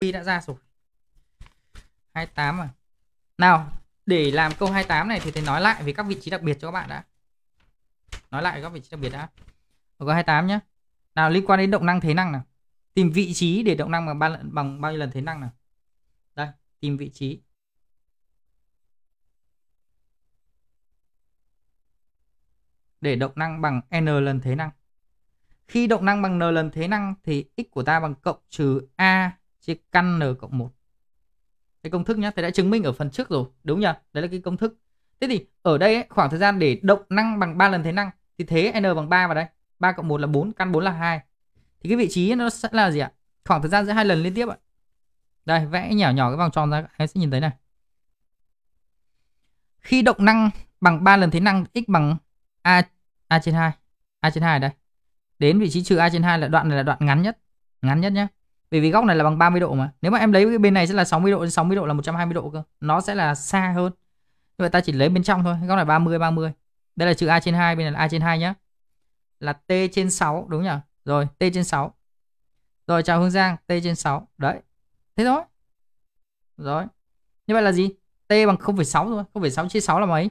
Pi đã ra rồi. 28 rồi Nào, để làm câu 28 này thì thầy nói lại về các vị trí đặc biệt cho các bạn đã. Nói lại các vị trí đặc biệt đã. Ở câu 28 nhé. Nào liên quan đến động năng thế năng nào. Tìm vị trí để động năng bằng ba bằng bao nhiêu lần thế năng nào. Đây, tìm vị trí. Để động năng bằng n lần thế năng. Khi động năng bằng n lần thế năng thì x của ta bằng cộng trừ a chia căn n cộng 1. Cái công thức nhá, thầy đã chứng minh ở phần trước rồi, đúng nhỉ? Đấy là cái công thức. Thế thì ở đây ấy, khoảng thời gian để động năng bằng 3 lần thế năng thì thế n bằng 3 vào đây. 3 cộng 1 là 4, căn 4 là 2. Thì cái vị trí nó sẽ là gì ạ? Khoảng thời gian giữa hai lần liên tiếp ạ. Đây, vẽ nhỏ nhỏ cái vòng tròn ra các em sẽ nhìn thấy này. Khi động năng bằng 3 lần thế năng x bằng a a trên 2. a trên 2 đây. Đến vị trí trừ a trên 2 là đoạn này là đoạn ngắn nhất, ngắn nhất nhé bởi vì góc này là bằng 30 độ mà. Nếu mà em lấy cái bên này sẽ là 60 độ, 60 độ là 120 độ cơ. Nó sẽ là xa hơn. Như vậy ta chỉ lấy bên trong thôi, góc này 30 30. Đây là chữ A trên 2, bên này là A trên 2 nhá. Là T trên 6 đúng nhỉ? Rồi, T trên 6. Rồi chào Hương Giang, T trên 6. Đấy. Thế thôi. Rồi. Như vậy là gì? T bằng 0,6 thôi, 0,6 chia 6 là mấy?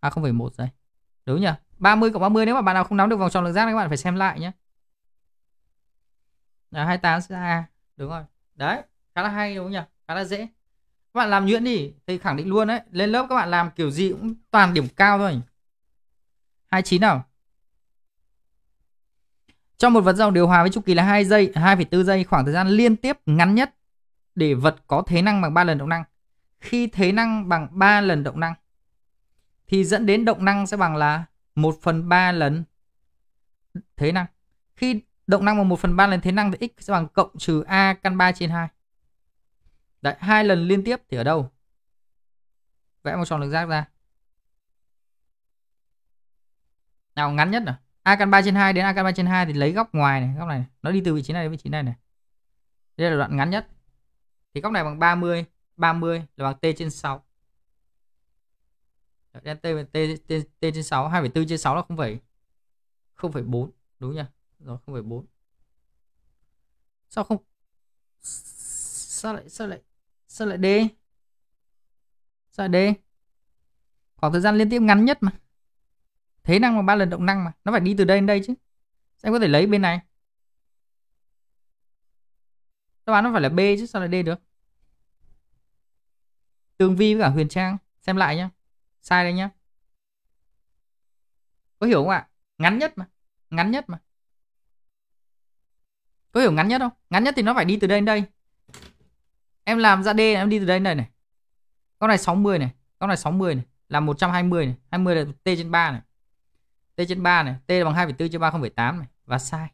À 0,1 rồi Đúng nhỉ? 30 cộng 30 nếu mà bạn nào không nắm được vòng tròn lượng giác thì các bạn phải xem lại nhé là 28 a đúng rồi đấy khá là hay đúng không nhỉ khá là dễ các bạn làm nhuyễn đi thì khẳng định luôn đấy lên lớp các bạn làm kiểu gì cũng toàn điểm cao thôi 29 nào cho một vật dòng điều hòa với chu kỳ là 2 giây 2,4 giây khoảng thời gian liên tiếp ngắn nhất để vật có thế năng bằng 3 lần động năng khi thế năng bằng 3 lần động năng thì dẫn đến động năng sẽ bằng là 1 phần 3 lần thế năng khi động năng bằng 1 phần 3 lần thế năng thì x sẽ bằng cộng trừ a căn 3 trên 2. Đấy, hai lần liên tiếp thì ở đâu? Vẽ một tròn lục giác ra. Nào ngắn nhất nào. A căn 3 trên 2 đến A căn 3 trên 2 thì lấy góc ngoài này, góc này, này. Nó đi từ vị trí này đến vị trí này này. Đây là đoạn ngắn nhất. Thì góc này bằng 30, 30 là bằng t trên 6. Đấy, t, t, t, t trên 6, 2,4 trên 6 là 0,4. Đúng chưa? rồi bốn sao không sao lại sao lại sao lại D sao lại D khoảng thời gian liên tiếp ngắn nhất mà thế năng mà ba lần động năng mà nó phải đi từ đây đến đây chứ em có thể lấy bên này đáp án nó phải là B chứ sao lại D được Tường Vi với cả Huyền Trang xem lại nhá sai đây nhá có hiểu không ạ ngắn nhất mà ngắn nhất mà có hiểu ngắn nhất không? Ngắn nhất thì nó phải đi từ đây đến đây. Em làm ra D em đi từ đây đến đây này. Con này 60 này, con này 60 này, là 120 này, 20 là T trên 3 này. T trên 3 này, T là bằng 2,4 trên 3 0,8 này và sai.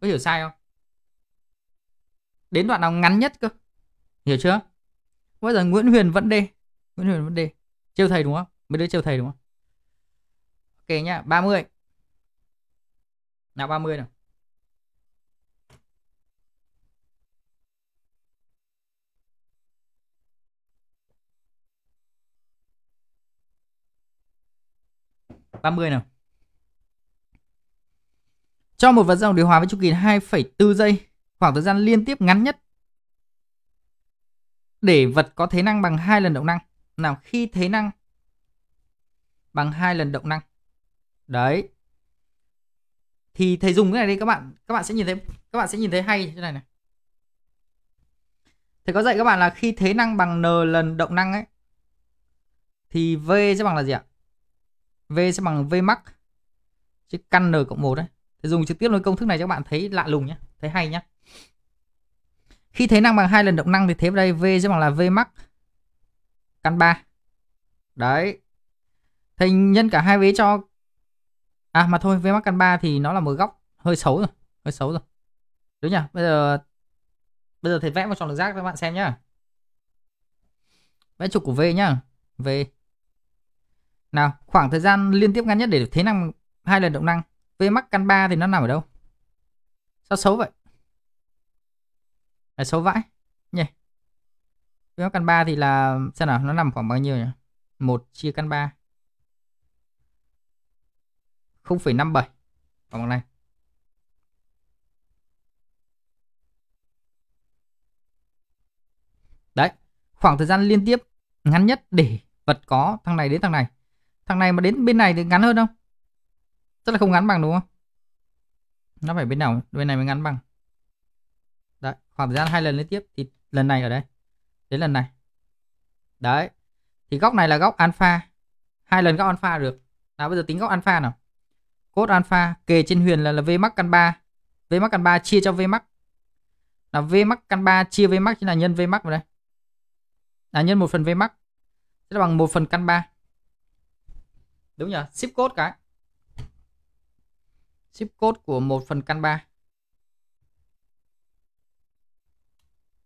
Có hiểu sai không? Đến đoạn nào ngắn nhất cơ. Hiểu chưa? Bây giờ Nguyễn Huyền vẫn D. Nguyễn Huyền vẫn D. Trêu thầy đúng không? Mấy đứa trêu thầy đúng không? Ok nhá, 30. Nào 30 nào. 30 nào. Cho một vật dao động điều hòa với chu kỳ 2,4 giây, khoảng thời gian liên tiếp ngắn nhất để vật có thế năng bằng hai lần động năng. Nào khi thế năng bằng hai lần động năng. Đấy. Thì thầy dùng cái này đi các bạn, các bạn sẽ nhìn thấy các bạn sẽ nhìn thấy hay như này này. Thầy có dạy các bạn là khi thế năng bằng n lần động năng ấy thì v sẽ bằng là gì ạ? V sẽ bằng V max chứ căn N cộng 1 đấy. Thì dùng trực tiếp luôn công thức này cho các bạn thấy lạ lùng nhé, thấy hay nhé. Khi thế năng bằng hai lần động năng thì thế vào đây V sẽ bằng là V max căn 3. Đấy. Thì nhân cả hai vế cho À mà thôi, V max căn 3 thì nó là một góc hơi xấu rồi, hơi xấu rồi. Đúng nhỉ? Bây giờ bây giờ thầy vẽ một tròn lục giác cho các bạn xem nhá. Vẽ trục của V nhá. V nào, khoảng thời gian liên tiếp ngắn nhất để được thế năng hai lần động năng. Vmax căn 3 thì nó nằm ở đâu? Sao xấu vậy? Là xấu vãi. Nhỉ. Yeah. Vmax căn 3 thì là xem nào, nó nằm khoảng bao nhiêu nhỉ? 1 chia căn 3. 0,57 khoảng này. Đấy, khoảng thời gian liên tiếp ngắn nhất để vật có thằng này đến thằng này Thằng này mà đến bên này thì ngắn hơn không? Tức là không ngắn bằng đúng không? Nó phải bên nào? Bên này mới ngắn bằng. Đấy, khoảng thời gian hai lần liên tiếp thì lần này ở đây. Đến lần này. Đấy. Thì góc này là góc alpha. Hai lần góc alpha được. Nào bây giờ tính góc alpha nào. cốt alpha kề trên huyền là là v max căn 3. V max căn 3 chia cho v max. Là v max căn 3 chia v max chính là nhân v max vào đây. Là nhân một phần v max. sẽ bằng một phần căn 3 đúng nhỉ? ship code cái ship code của một phần căn 3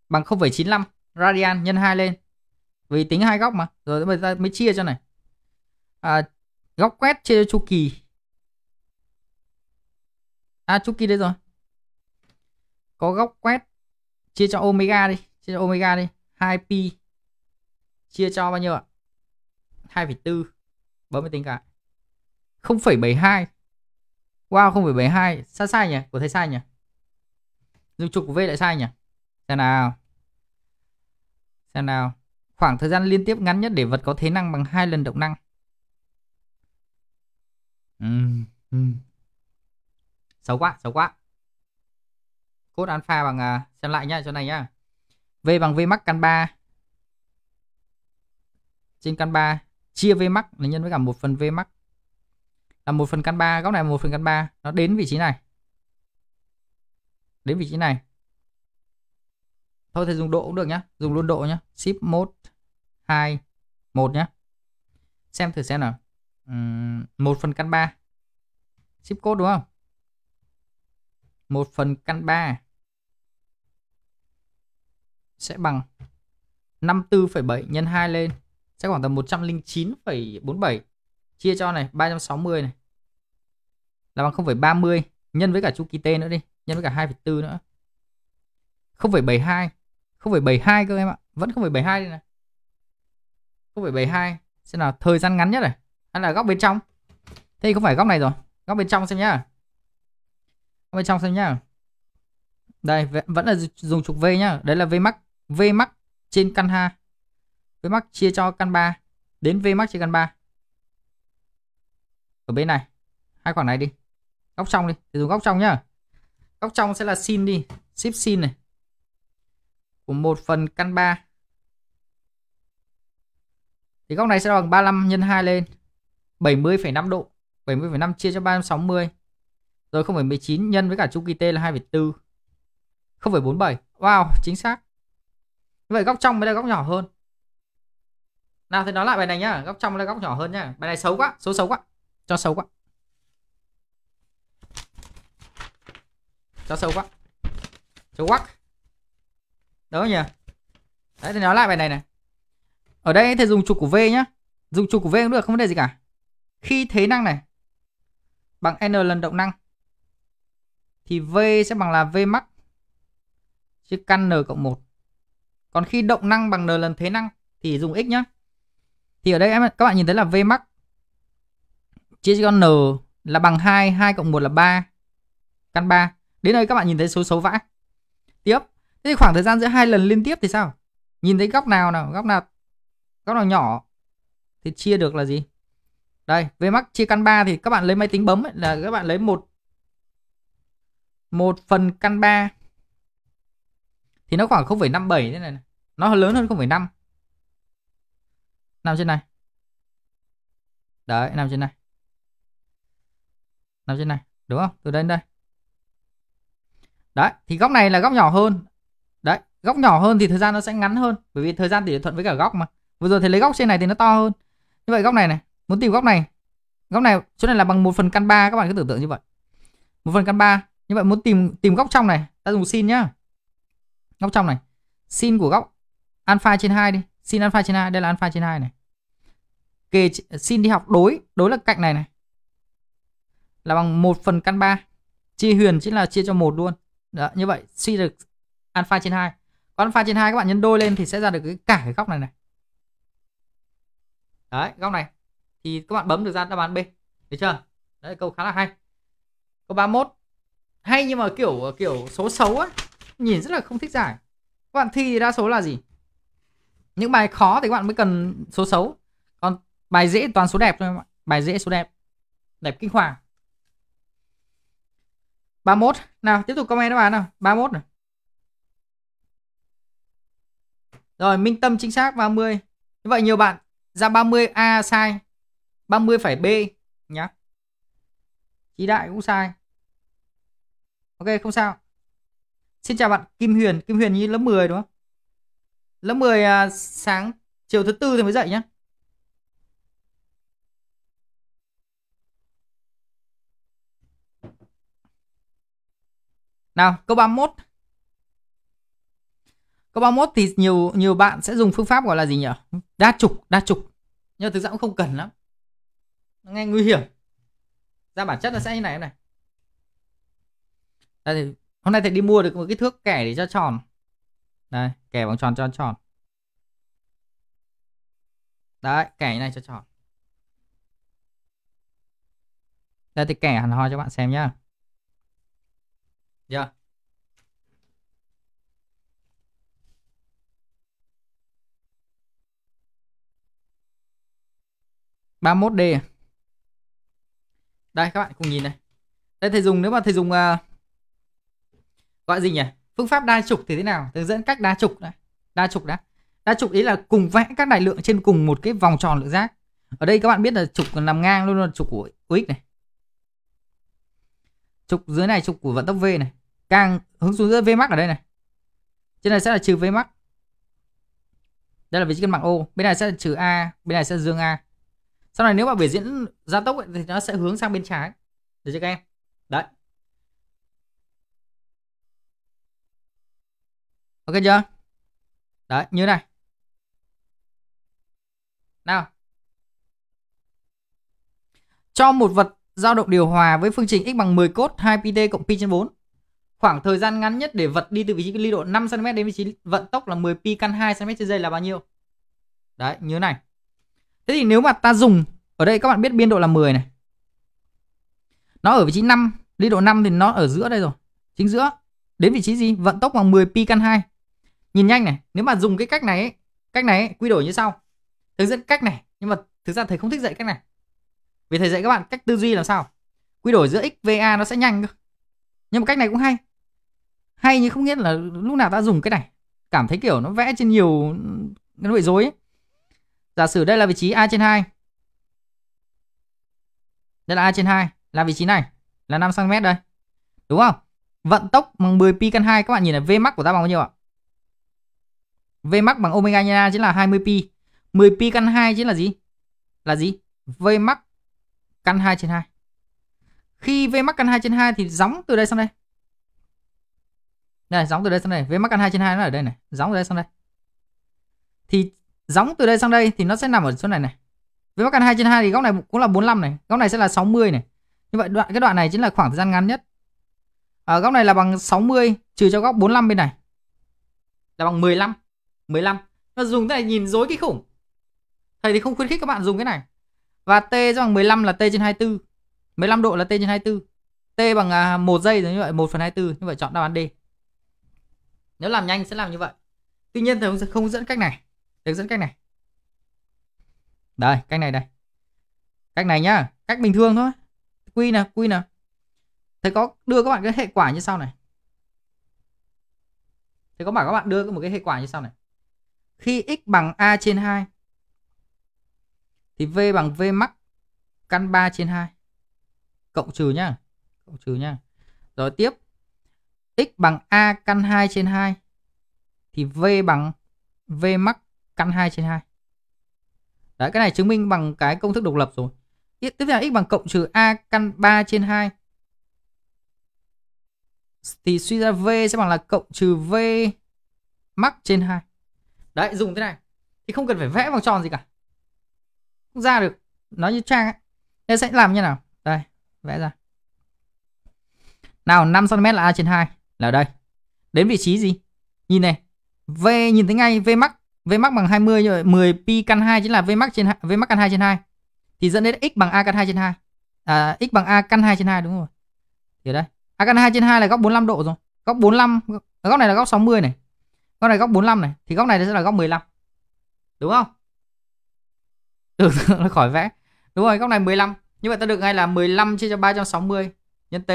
bằng 0,95 radian nhân 2 lên vì tính hai góc mà rồi bây giờ mới chia cho này à, góc quét chia chu kỳ à chu kỳ đây rồi có góc quét chia cho omega đi chia cho omega đi 2 pi chia cho bao nhiêu ạ 2,4 bấm máy tính cả cái 0,72 wow 0,72 sai sai nhỉ của thầy sai nhỉ dung trục của V lại sai nhỉ xem nào xem nào khoảng thời gian liên tiếp ngắn nhất để vật có thế năng bằng hai lần động năng uhm, uhm. xấu quá xấu quá cốt alpha bằng à, xem lại nhá chỗ này nhá v bằng v max căn 3 trên căn 3 chia V max là nhân với cả 1 phần V max là 1 phần căn 3 góc này 1 phần căn 3 nó đến vị trí này đến vị trí này thôi thì dùng độ cũng được nhá dùng luôn độ nhá shift mode 2 1 nhá xem thử xem nào uhm, 1 phần căn 3 shift code đúng không 1 phần căn 3 sẽ bằng 54,7 nhân 2 lên sẽ khoảng tầm 109,47 chia cho này 360 này là bằng 0,30 nhân với cả chu kỳ T nữa đi nhân với cả 2,4 nữa 0,72 0,72 cơ em ạ vẫn 0,72 đây này 0,72 xem nào thời gian ngắn nhất này hay là góc bên trong thế thì không phải góc này rồi góc bên trong xem nhá góc bên trong xem nhá đây vẫn là dùng trục V nhá đấy là V max V max trên căn ha Vmax chia cho căn 3 đến Vmax chia căn 3. Ở bên này, hai khoảng này đi. Góc trong đi, thì dùng góc trong nhá. Góc trong sẽ là sin đi, ship sin này. Của một phần căn 3. Thì góc này sẽ bằng 35 nhân 2 lên 70,5 độ. 70,5 chia cho 360. Rồi 0,19 nhân với cả chu kỳ T là 2,4. 0,47. Wow, chính xác. Như vậy góc trong mới là góc nhỏ hơn nào thì nói lại bài này nhá góc trong là góc nhỏ hơn nhá bài này xấu quá số xấu quá cho xấu quá cho xấu quá xấu quá đó nhỉ đấy thì nói lại bài này này ở đây thì dùng trục của v nhá dùng trục của v cũng được không vấn đề gì cả khi thế năng này bằng n lần động năng thì v sẽ bằng là v max chia căn n cộng 1 còn khi động năng bằng n lần thế năng thì dùng x nhá thì ở đây em các bạn nhìn thấy là v max chia cho n là bằng 2, 2 cộng 1 là 3 căn 3. Đến đây các bạn nhìn thấy số xấu vãi Tiếp. Thế thì khoảng thời gian giữa hai lần liên tiếp thì sao? Nhìn thấy góc nào nào, góc nào góc nào nhỏ thì chia được là gì? Đây, V max chia căn 3 thì các bạn lấy máy tính bấm ấy, là các bạn lấy một một phần căn 3 thì nó khoảng 0,57 thế này, này. Nó lớn hơn 0,5 nằm trên này đấy nằm trên này nằm trên này đúng không từ đây đến đây đấy thì góc này là góc nhỏ hơn đấy góc nhỏ hơn thì thời gian nó sẽ ngắn hơn bởi vì thời gian tỷ lệ thuận với cả góc mà vừa rồi thì lấy góc trên này thì nó to hơn như vậy góc này này muốn tìm góc này góc này chỗ này là bằng một phần căn ba các bạn cứ tưởng tượng như vậy một phần căn ba, như vậy muốn tìm tìm góc trong này ta dùng sin nhá góc trong này sin của góc alpha trên 2 đi sin alpha trên 2 đây là alpha trên 2 này kề xin đi học đối đối là cạnh này này là bằng 1 phần căn 3 chia huyền chính là chia cho một luôn đó, như vậy suy được alpha trên 2 còn alpha trên 2 các bạn nhân đôi lên thì sẽ ra được cái cả cái góc này này đấy góc này thì các bạn bấm được ra đáp án B được chưa đấy câu khá là hay câu 31 hay nhưng mà kiểu kiểu số xấu á nhìn rất là không thích giải các bạn thi đa số là gì những bài khó thì các bạn mới cần số xấu Bài dễ toàn số đẹp thôi em ạ. Bài dễ số đẹp. Đẹp kinh hoàng. 31. Nào, tiếp tục comment các bạn nào. 31 này. Rồi, Minh Tâm chính xác 30. Như vậy nhiều bạn ra 30A sai. 30 phải B nhá. Chí Đại cũng sai. Ok, không sao. Xin chào bạn Kim Huyền, Kim Huyền như lớp 10 đúng không? Lớp 10 à, sáng chiều thứ tư thì mới dậy nhá. Nào, câu 31. Câu 31 thì nhiều nhiều bạn sẽ dùng phương pháp gọi là gì nhỉ? Đa trục, đa trục. Nhưng thực ra cũng không cần lắm. nghe nguy hiểm. Ra bản chất nó sẽ như này này. Đây hôm nay thầy đi mua được một cái thước kẻ để cho tròn. Đây, kẻ vòng tròn cho tròn. Đấy, kẻ như này cho tròn. Đây thì kẻ hẳn ho cho bạn xem nhá dạ ba 31 d đây các bạn cùng nhìn này đây thầy dùng nếu mà thầy dùng uh, gọi gì nhỉ phương pháp đa trục thì thế nào hướng dẫn cách đa trục này đa trục đã đa trục ý là cùng vẽ các đại lượng trên cùng một cái vòng tròn lượng giác ở đây các bạn biết là trục nằm ngang luôn là trục của x này trục dưới này trục của vận tốc v này càng hướng xuống dưới Vmax ở đây này trên này sẽ là trừ Vmax đây là vị trí cân bằng ô bên này sẽ là trừ A bên này sẽ dương A sau này nếu mà biểu diễn gia tốc ấy, thì nó sẽ hướng sang bên trái được chưa các em đấy ok chưa đấy như này nào cho một vật dao động điều hòa với phương trình x bằng 10 cốt 2 pt cộng pi trên 4 khoảng thời gian ngắn nhất để vật đi từ vị trí ly độ 5 cm đến vị trí vận tốc là 10 pi căn 2 cm trên giây là bao nhiêu? Đấy, như thế này. Thế thì nếu mà ta dùng ở đây các bạn biết biên độ là 10 này. Nó ở vị trí 5, ly độ 5 thì nó ở giữa đây rồi, chính giữa. Đến vị trí gì? Vận tốc bằng 10 pi căn 2. Nhìn nhanh này, nếu mà dùng cái cách này ấy, cách này ấy, quy đổi như sau. Thực dẫn cách này, nhưng mà thực ra thầy không thích dạy cách này. Vì thầy dạy các bạn cách tư duy làm sao? Quy đổi giữa x va nó sẽ nhanh cơ. Nhưng mà cách này cũng hay, hay nhưng không biết là lúc nào ta dùng cái này cảm thấy kiểu nó vẽ trên nhiều nó bị rối. giả sử đây là vị trí a trên 2 đây là a trên 2 là vị trí này là 5 cm đây đúng không vận tốc bằng 10 pi căn 2 các bạn nhìn là v max của ta bằng bao nhiêu ạ v max bằng omega nhân a chính là 20 pi 10 pi căn 2 chính là gì là gì v max căn 2 trên 2 khi v max căn 2 trên 2 thì gióng từ đây sang đây đây, gióng từ đây sang đây. Với mắc căn hai trên hai nó ở đây này. Gióng từ đây sang đây. Thì gióng từ đây sang đây thì nó sẽ nằm ở chỗ này này. Với mắc căn hai trên hai thì góc này cũng là 45 này. Góc này sẽ là 60 này. Như vậy đoạn cái đoạn này chính là khoảng thời gian ngắn nhất. ở ờ, góc này là bằng 60 trừ cho góc 45 bên này. Là bằng 15. 15. Nó dùng cái này nhìn dối kinh khủng. Thầy thì không khuyến khích các bạn dùng cái này. Và t bằng 15 là t trên 24. 15 độ là t trên 24. T bằng 1 à, giây như vậy 1 phần 24 như vậy chọn đáp án D nếu làm nhanh sẽ làm như vậy tuy nhiên thầy không dẫn cách này thầy dẫn cách này đây cách này đây cách này nhá cách bình thường thôi quy nè, quy nè. thầy có đưa các bạn cái hệ quả như sau này thầy có bảo các bạn đưa một cái hệ quả như sau này khi x bằng a trên 2 thì v bằng v max căn 3 trên 2 cộng trừ nhá cộng trừ nhá rồi tiếp x bằng a căn 2 trên 2 thì v bằng v mắc căn 2 trên 2. Đấy, cái này chứng minh bằng cái công thức độc lập rồi. Tiếp theo x bằng cộng trừ a căn 3 trên 2. Thì suy ra v sẽ bằng là cộng trừ v mắc trên 2. Đấy, dùng thế này. Thì không cần phải vẽ vòng tròn gì cả. Không ra được. Nó như trang ấy. Nên sẽ làm như nào? Đây, vẽ ra. Nào, 5cm là a trên 2 là đây. Đến vị trí gì? Nhìn này. V nhìn thấy ngay v v Vmax bằng 20 rồi, 10 pi căn 2 chính là v Vmax trên v Vmax căn 2 trên 2. Thì dẫn đến x bằng a căn 2 trên 2. À x bằng a căn 2 trên 2 đúng rồi. Thì đây. A căn 2 trên 2 là góc 45 độ rồi. Góc 45, góc này là góc 60 này. Góc này góc 45 này, thì góc này sẽ là góc 15. Đúng không? Tưởng tượng nó khỏi vẽ. Đúng rồi, góc này 15. Như vậy ta được ngay là 15 chia cho 360 nhân t.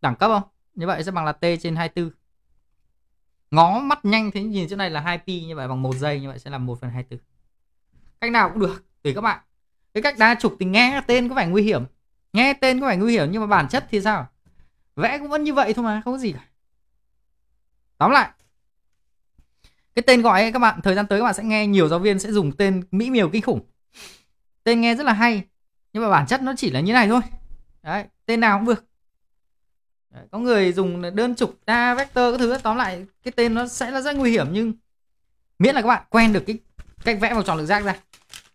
Đẳng cấp không? như vậy sẽ bằng là t trên 24 ngó mắt nhanh thế nhìn chỗ này là 2 pi như vậy bằng một giây như vậy sẽ là 1 phần 24 cách nào cũng được tùy các bạn cái cách đa trục thì nghe tên có vẻ nguy hiểm nghe tên có vẻ nguy hiểm nhưng mà bản chất thì sao vẽ cũng vẫn như vậy thôi mà không có gì cả tóm lại cái tên gọi ấy các bạn thời gian tới các bạn sẽ nghe nhiều giáo viên sẽ dùng tên mỹ miều kinh khủng tên nghe rất là hay nhưng mà bản chất nó chỉ là như này thôi đấy tên nào cũng được Đấy, có người dùng đơn trục đa vector các thứ tóm lại cái tên nó sẽ là rất nguy hiểm nhưng miễn là các bạn quen được cái cách vẽ vòng tròn lục giác ra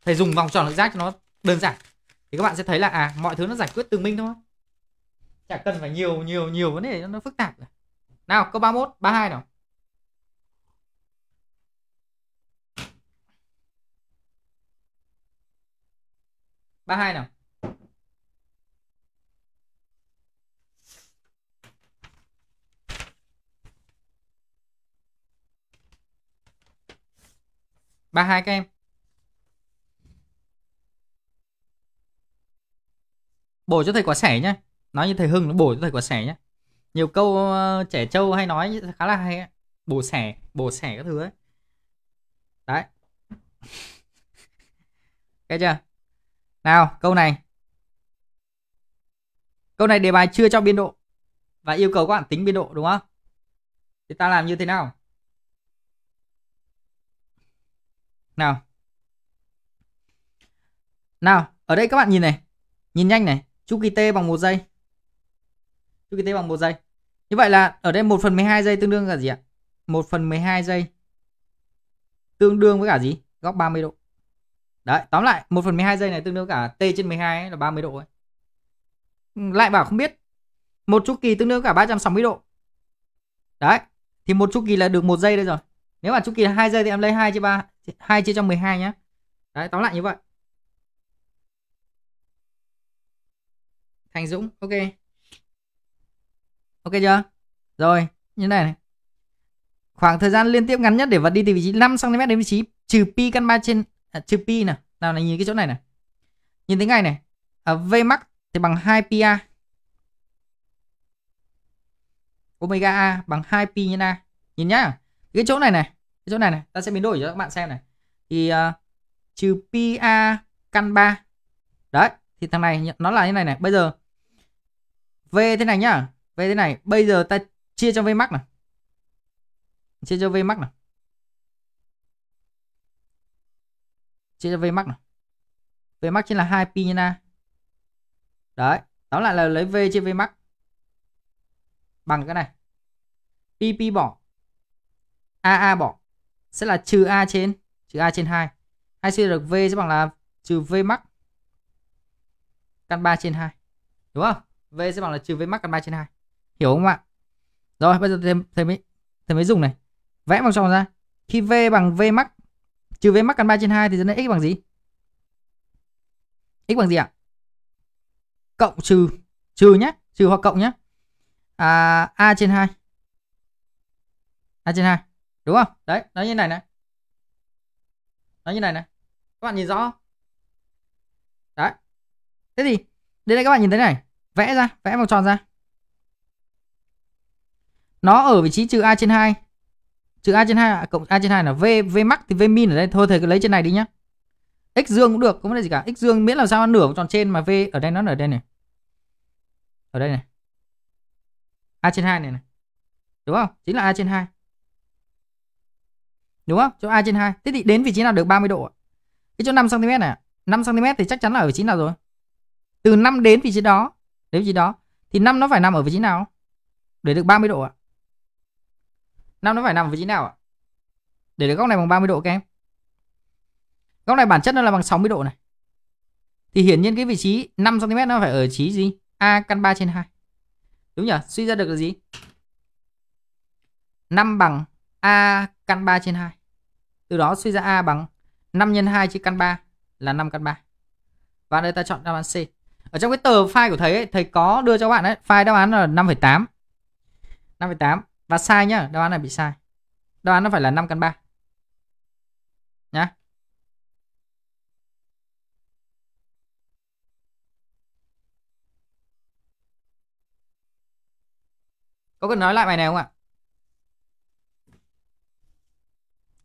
thầy dùng vòng tròn lục giác cho nó đơn giản thì các bạn sẽ thấy là à mọi thứ nó giải quyết từng minh thôi chả cần phải nhiều nhiều nhiều vấn đề nó phức tạp nào câu 31 32 nào ba hai nào 32 các em. Bổ cho thầy quả sẻ nhá. Nói như thầy Hưng nó bổ cho thầy quả sẻ nhá. Nhiều câu uh, trẻ trâu hay nói khá là hay ấy. Bổ sẻ, bổ sẻ các thứ ấy. Đấy. Cái chưa? Nào, câu này. Câu này đề bài chưa cho biên độ và yêu cầu các bạn tính biên độ đúng không? Thì ta làm như thế nào? Nào. Nào, ở đây các bạn nhìn này. Nhìn nhanh này, chu kỳ T bằng 1 giây. Chu kỳ T bằng 1 giây. Như vậy là ở đây 1 phần 12 giây tương đương là gì ạ? 1 phần 12 giây tương đương với cả gì? Góc 30 độ. Đấy, tóm lại 1 phần 12 giây này tương đương cả T trên 12 ấy, là 30 độ ấy. Lại bảo không biết. Một chu kỳ tương đương cả 360 độ. Đấy, thì một chu kỳ là được một giây đây rồi nếu mà chu kỳ là 2 giây thì em lấy 2 chia 3 2 chia cho 12 nhé đấy tóm lại như vậy Thành Dũng ok ok chưa rồi như này này khoảng thời gian liên tiếp ngắn nhất để vật đi từ vị trí 5 cm đến vị trí trừ pi căn ba trên à, trừ pi nè, nào này nhìn cái chỗ này này nhìn thấy ngay này à, v max thì bằng 2 pi omega a bằng 2 pi nhân a nhìn nhá cái chỗ này này cái chỗ này này ta sẽ biến đổi cho các bạn xem này thì uh, trừ pi a căn 3 đấy thì thằng này nó là như này này bây giờ v thế này nhá v thế này bây giờ ta chia cho v max này chia cho v max này chia cho v max này v max chính là 2 pi nhân a đấy đó lại là lấy v chia v max bằng cái này pi pi bỏ a a bỏ sẽ là trừ a trên trừ a trên 2. 2 suy được v sẽ bằng là trừ v max căn 3 trên 2. Đúng không? V sẽ bằng là trừ v max căn 3 trên 2. Hiểu không ạ? Rồi bây giờ thầy, thầy mới thầy mới dùng này. Vẽ vòng tròn ra. Khi v bằng v max trừ v max căn 3 trên 2 thì dẫn đến x bằng gì? x bằng gì ạ? Cộng trừ trừ nhé, trừ hoặc cộng nhé. À, a trên 2. A trên 2 đúng không đấy nó như này này nó như này này các bạn nhìn rõ đấy thế thì đây đây các bạn nhìn thấy này vẽ ra vẽ vòng tròn ra nó ở vị trí trừ a trên 2 trừ a trên 2 cộng a trên 2 là v v max thì v min ở đây thôi thầy cứ lấy trên này đi nhá x dương cũng được không vấn gì cả x dương miễn là sao nửa vòng tròn trên mà v ở đây nó ở đây này ở đây này a trên 2 này này đúng không chính là a trên 2 Đúng không? Chỗ A trên 2. Thế thì đến vị trí nào được 30 độ? Cái chỗ 5 cm này, 5 cm thì chắc chắn là ở vị trí nào rồi? Từ 5 đến vị trí đó, đến vị trí đó thì 5 nó phải nằm ở vị trí nào? Để được 30 độ ạ. 5 nó phải nằm ở vị trí nào ạ? Để được góc này bằng 30 độ các em. Góc này bản chất nó là bằng 60 độ này. Thì hiển nhiên cái vị trí 5 cm nó phải ở vị trí gì? A căn 3 trên 2. Đúng nhỉ? Suy ra được là gì? 5 bằng A căn 3 trên 2. Từ đó suy ra A bằng 5 nhân 2 chia căn 3 là 5 căn 3. Và đây ta chọn đáp án C. Ở trong cái tờ file của thầy ấy, thầy có đưa cho bạn ấy, file đáp án là 5,8. 5,8 và sai nhá, đáp án này bị sai. Đáp án nó phải là 5 căn 3. Nhá. Có cần nói lại bài này không ạ?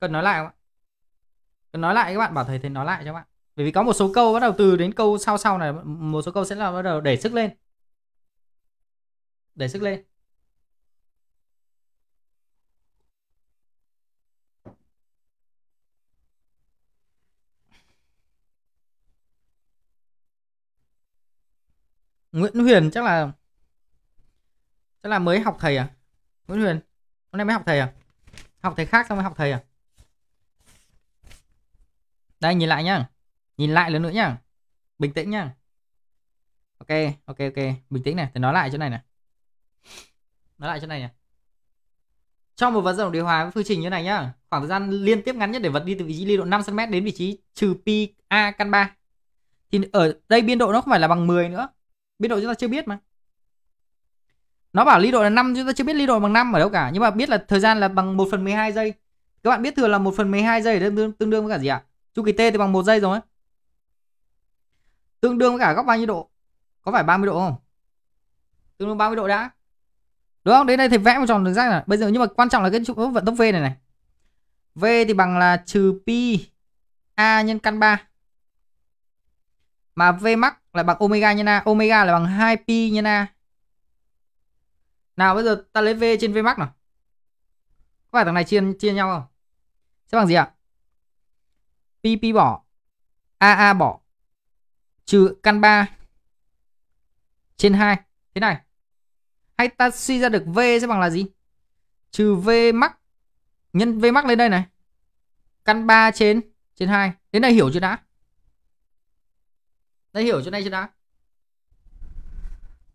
cần nói lại không ạ cần nói lại các bạn bảo thầy thầy nói lại cho các bạn bởi vì có một số câu bắt đầu từ đến câu sau sau này một số câu sẽ là bắt đầu đẩy sức lên đẩy sức lên Nguyễn Huyền chắc là chắc là mới học thầy à Nguyễn Huyền hôm nay mới học thầy à học thầy khác xong mới học thầy à đây nhìn lại nhá. Nhìn lại lần nữa nhá. Bình tĩnh nhá. Ok, ok ok, bình tĩnh này, thì nói lại chỗ này này. Nói lại chỗ này này. Cho một vật dao động điều hòa với phương trình như này nhá, khoảng thời gian liên tiếp ngắn nhất để vật đi từ vị trí li độ 5 cm đến vị trí trừ pi a căn 3. Thì ở đây biên độ nó không phải là bằng 10 nữa. Biên độ chúng ta chưa biết mà. Nó bảo ly độ là 5 chúng ta chưa biết ly độ bằng 5 ở đâu cả, nhưng mà biết là thời gian là bằng 1/12 giây. Các bạn biết thừa là 1/12 giây tương đương với cả gì ạ? À? chu kỳ t thì bằng một giây rồi tương đương với cả góc bao nhiêu độ có phải 30 độ không tương đương 30 độ đã đúng không đến đây thì vẽ một tròn đường rác là, bây giờ nhưng mà quan trọng là cái trụ vận tốc v này này v thì bằng là trừ pi a nhân căn 3 mà v max là bằng omega nhân a omega là bằng 2 pi nhân a nào bây giờ ta lấy v trên v max nào có phải thằng này chia chia nhau không sẽ bằng gì ạ PP bỏ AA bỏ trừ căn 3 trên 2 thế này hay ta suy ra được V sẽ bằng là gì trừ V mắc nhân V mắc lên đây này căn 3 trên trên 2 đến đây hiểu chưa đã đây hiểu chỗ này chưa đã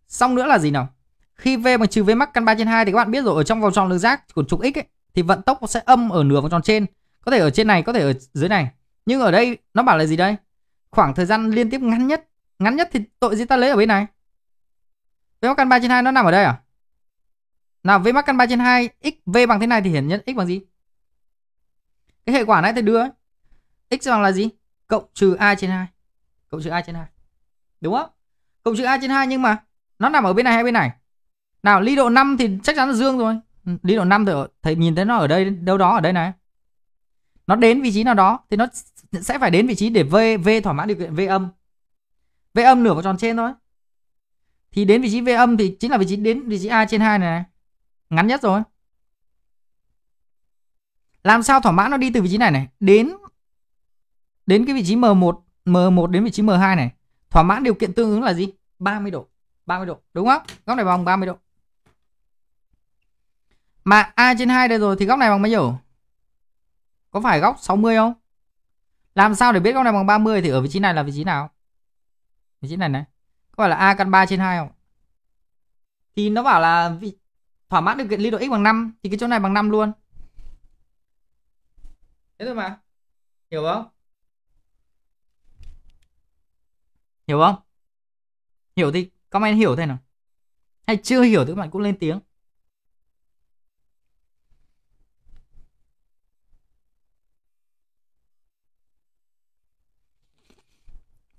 xong nữa là gì nào khi V bằng trừ V mắc căn 3 trên 2 thì các bạn biết rồi ở trong vòng tròn lược giác của trục X ấy, thì vận tốc nó sẽ âm ở nửa vòng tròn trên có thể ở trên này có thể ở dưới này nhưng ở đây nó bảo là gì đây? Khoảng thời gian liên tiếp ngắn nhất. Ngắn nhất thì tội gì ta lấy ở bên này? Với mắc căn 3 trên 2 nó nằm ở đây à? Nào với mắc căn 3 trên 2 XV bằng thế này thì hiển nhiên X bằng gì? Cái hệ quả nãy thầy đưa ấy. X bằng là gì? Cộng trừ A trên 2. Cộng trừ A trên 2. Đúng không? Cộng trừ A trên 2 nhưng mà nó nằm ở bên này hay bên này? Nào ly độ 5 thì chắc chắn là dương rồi. Ly độ 5 thì thầy nhìn thấy nó ở đây đâu đó ở đây này nó đến vị trí nào đó thì nó sẽ phải đến vị trí để v v thỏa mãn điều kiện v âm v âm nửa vòng tròn trên thôi thì đến vị trí v âm thì chính là vị trí đến vị trí a trên hai này, này ngắn nhất rồi làm sao thỏa mãn nó đi từ vị trí này này đến đến cái vị trí m1 m1 đến vị trí m2 này thỏa mãn điều kiện tương ứng là gì 30 độ 30 độ đúng không góc này bằng 30 độ mà a trên 2 đây rồi thì góc này bằng bao nhiêu có phải góc 60 không? Làm sao để biết góc này bằng 30 thì ở vị trí này là vị trí nào? Vị trí này này. Có phải là A căn 3 trên 2 không? Thì nó bảo là vị... thỏa mãn điều kiện ly độ x bằng 5 thì cái chỗ này bằng 5 luôn. Thế thôi mà. Hiểu không? Hiểu không? Hiểu thì comment hiểu thế nào. Hay chưa hiểu thì các bạn cũng lên tiếng.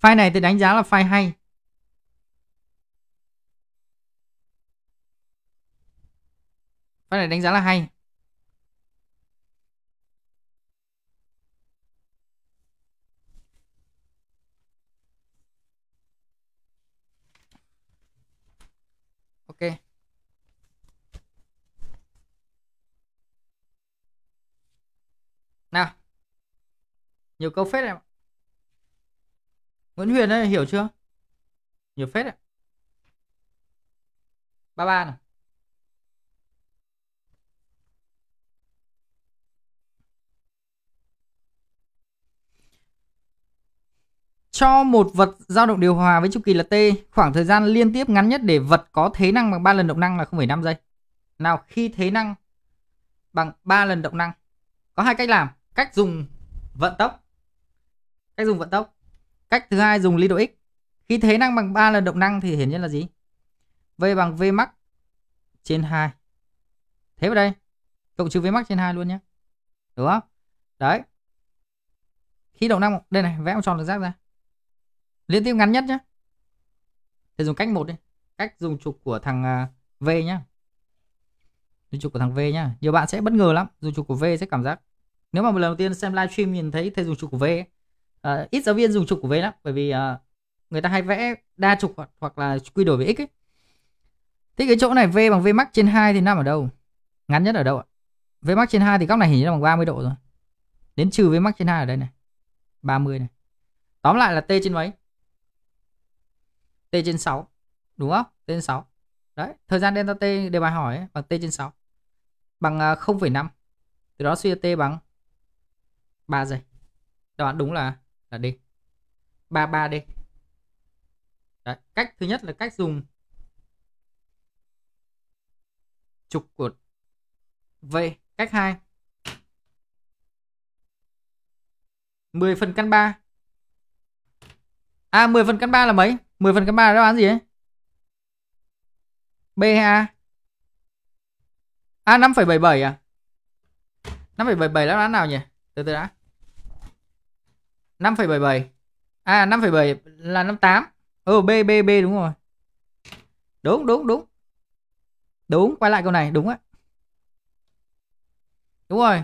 File này tôi đánh giá là file hay. File này đánh giá là hay. Ok. Nào. Nhiều câu phết em ạ. Nguyễn Huyền đấy hiểu chưa? Nhiều phết ạ. Ba ba này. Cho một vật dao động điều hòa với chu kỳ là T, khoảng thời gian liên tiếp ngắn nhất để vật có thế năng bằng 3 lần động năng là 0,5 giây. Nào khi thế năng bằng 3 lần động năng. Có hai cách làm, cách dùng vận tốc. Cách dùng vận tốc Cách thứ hai dùng lý độ x. Khi thế năng bằng 3 lần động năng thì hiển nhiên là gì? V bằng V max trên 2. Thế vào đây, cộng trừ V max trên 2 luôn nhé. Đúng không? Đấy. Khi động năng đây này, vẽ một tròn được rác ra. Liên tiếp ngắn nhất nhé. Thì dùng cách 1 đi. Cách dùng trục của thằng à, V nhé. Dùng trục của thằng V nhá. Nhiều bạn sẽ bất ngờ lắm, dùng trục của V sẽ cảm giác nếu mà một lần đầu tiên xem livestream nhìn thấy thầy dùng trục của V ấy, uh, ít giáo viên dùng trục của vế lắm bởi vì uh, người ta hay vẽ đa trục hoặc, hoặc là quy đổi về x ấy. Thế cái chỗ này v bằng v max trên 2 thì nằm ở đâu? Ngắn nhất ở đâu ạ? V max trên 2 thì góc này hình như là bằng 30 độ rồi. Đến trừ v max trên 2 ở đây này. 30 này. Tóm lại là t trên mấy? T trên 6. Đúng không? T trên 6. Đấy, thời gian delta t đề bài hỏi ấy, bằng t trên 6. Bằng 0,5. Ờ, Từ đó suy ra t bằng 3 giây. Đoạn đúng là là D 33D Đấy, cách thứ nhất là cách dùng trục của V cách 2 10 phần căn 3 À 10 phần căn 3 là mấy? 10 phần căn 3 là đáp án gì ấy? B hay A? À 5,77 à? 5,77 là đáp án nào nhỉ? Từ từ đã 5,77. À 5,7 là 58. Ừ B B B đúng rồi. Đúng đúng đúng. Đúng, quay lại câu này đúng á. Đúng rồi.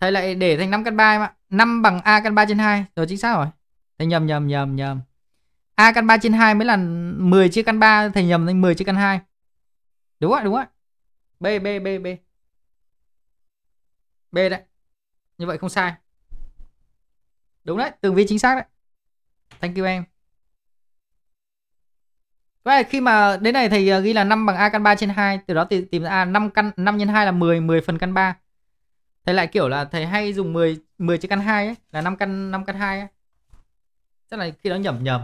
Thầy lại để thành 5 căn 3 em ạ. 5 bằng A căn 3 trên 2. Rồi chính xác rồi. Thầy nhầm nhầm nhầm nhầm. A căn 3 trên 2 mới là 10 chia căn 3, thầy nhầm thành 10 chia căn 2. Đúng ạ, đúng ạ. B B B B. B đấy. Như vậy không sai đúng đấy tường vi chính xác đấy thank you em Vậy khi mà đến này thầy ờ, ghi là 5 bằng A căn 3 trên 2, từ đó tìm, tìm ra à, 5 căn 5 nhân 2 là 10, 10 phần căn 3. Thầy lại kiểu là thầy hay dùng 10 10 trên căn 2 ấy, là 5 căn 5 căn 2 ấy. Chắc là khi đó nhầm nhầm.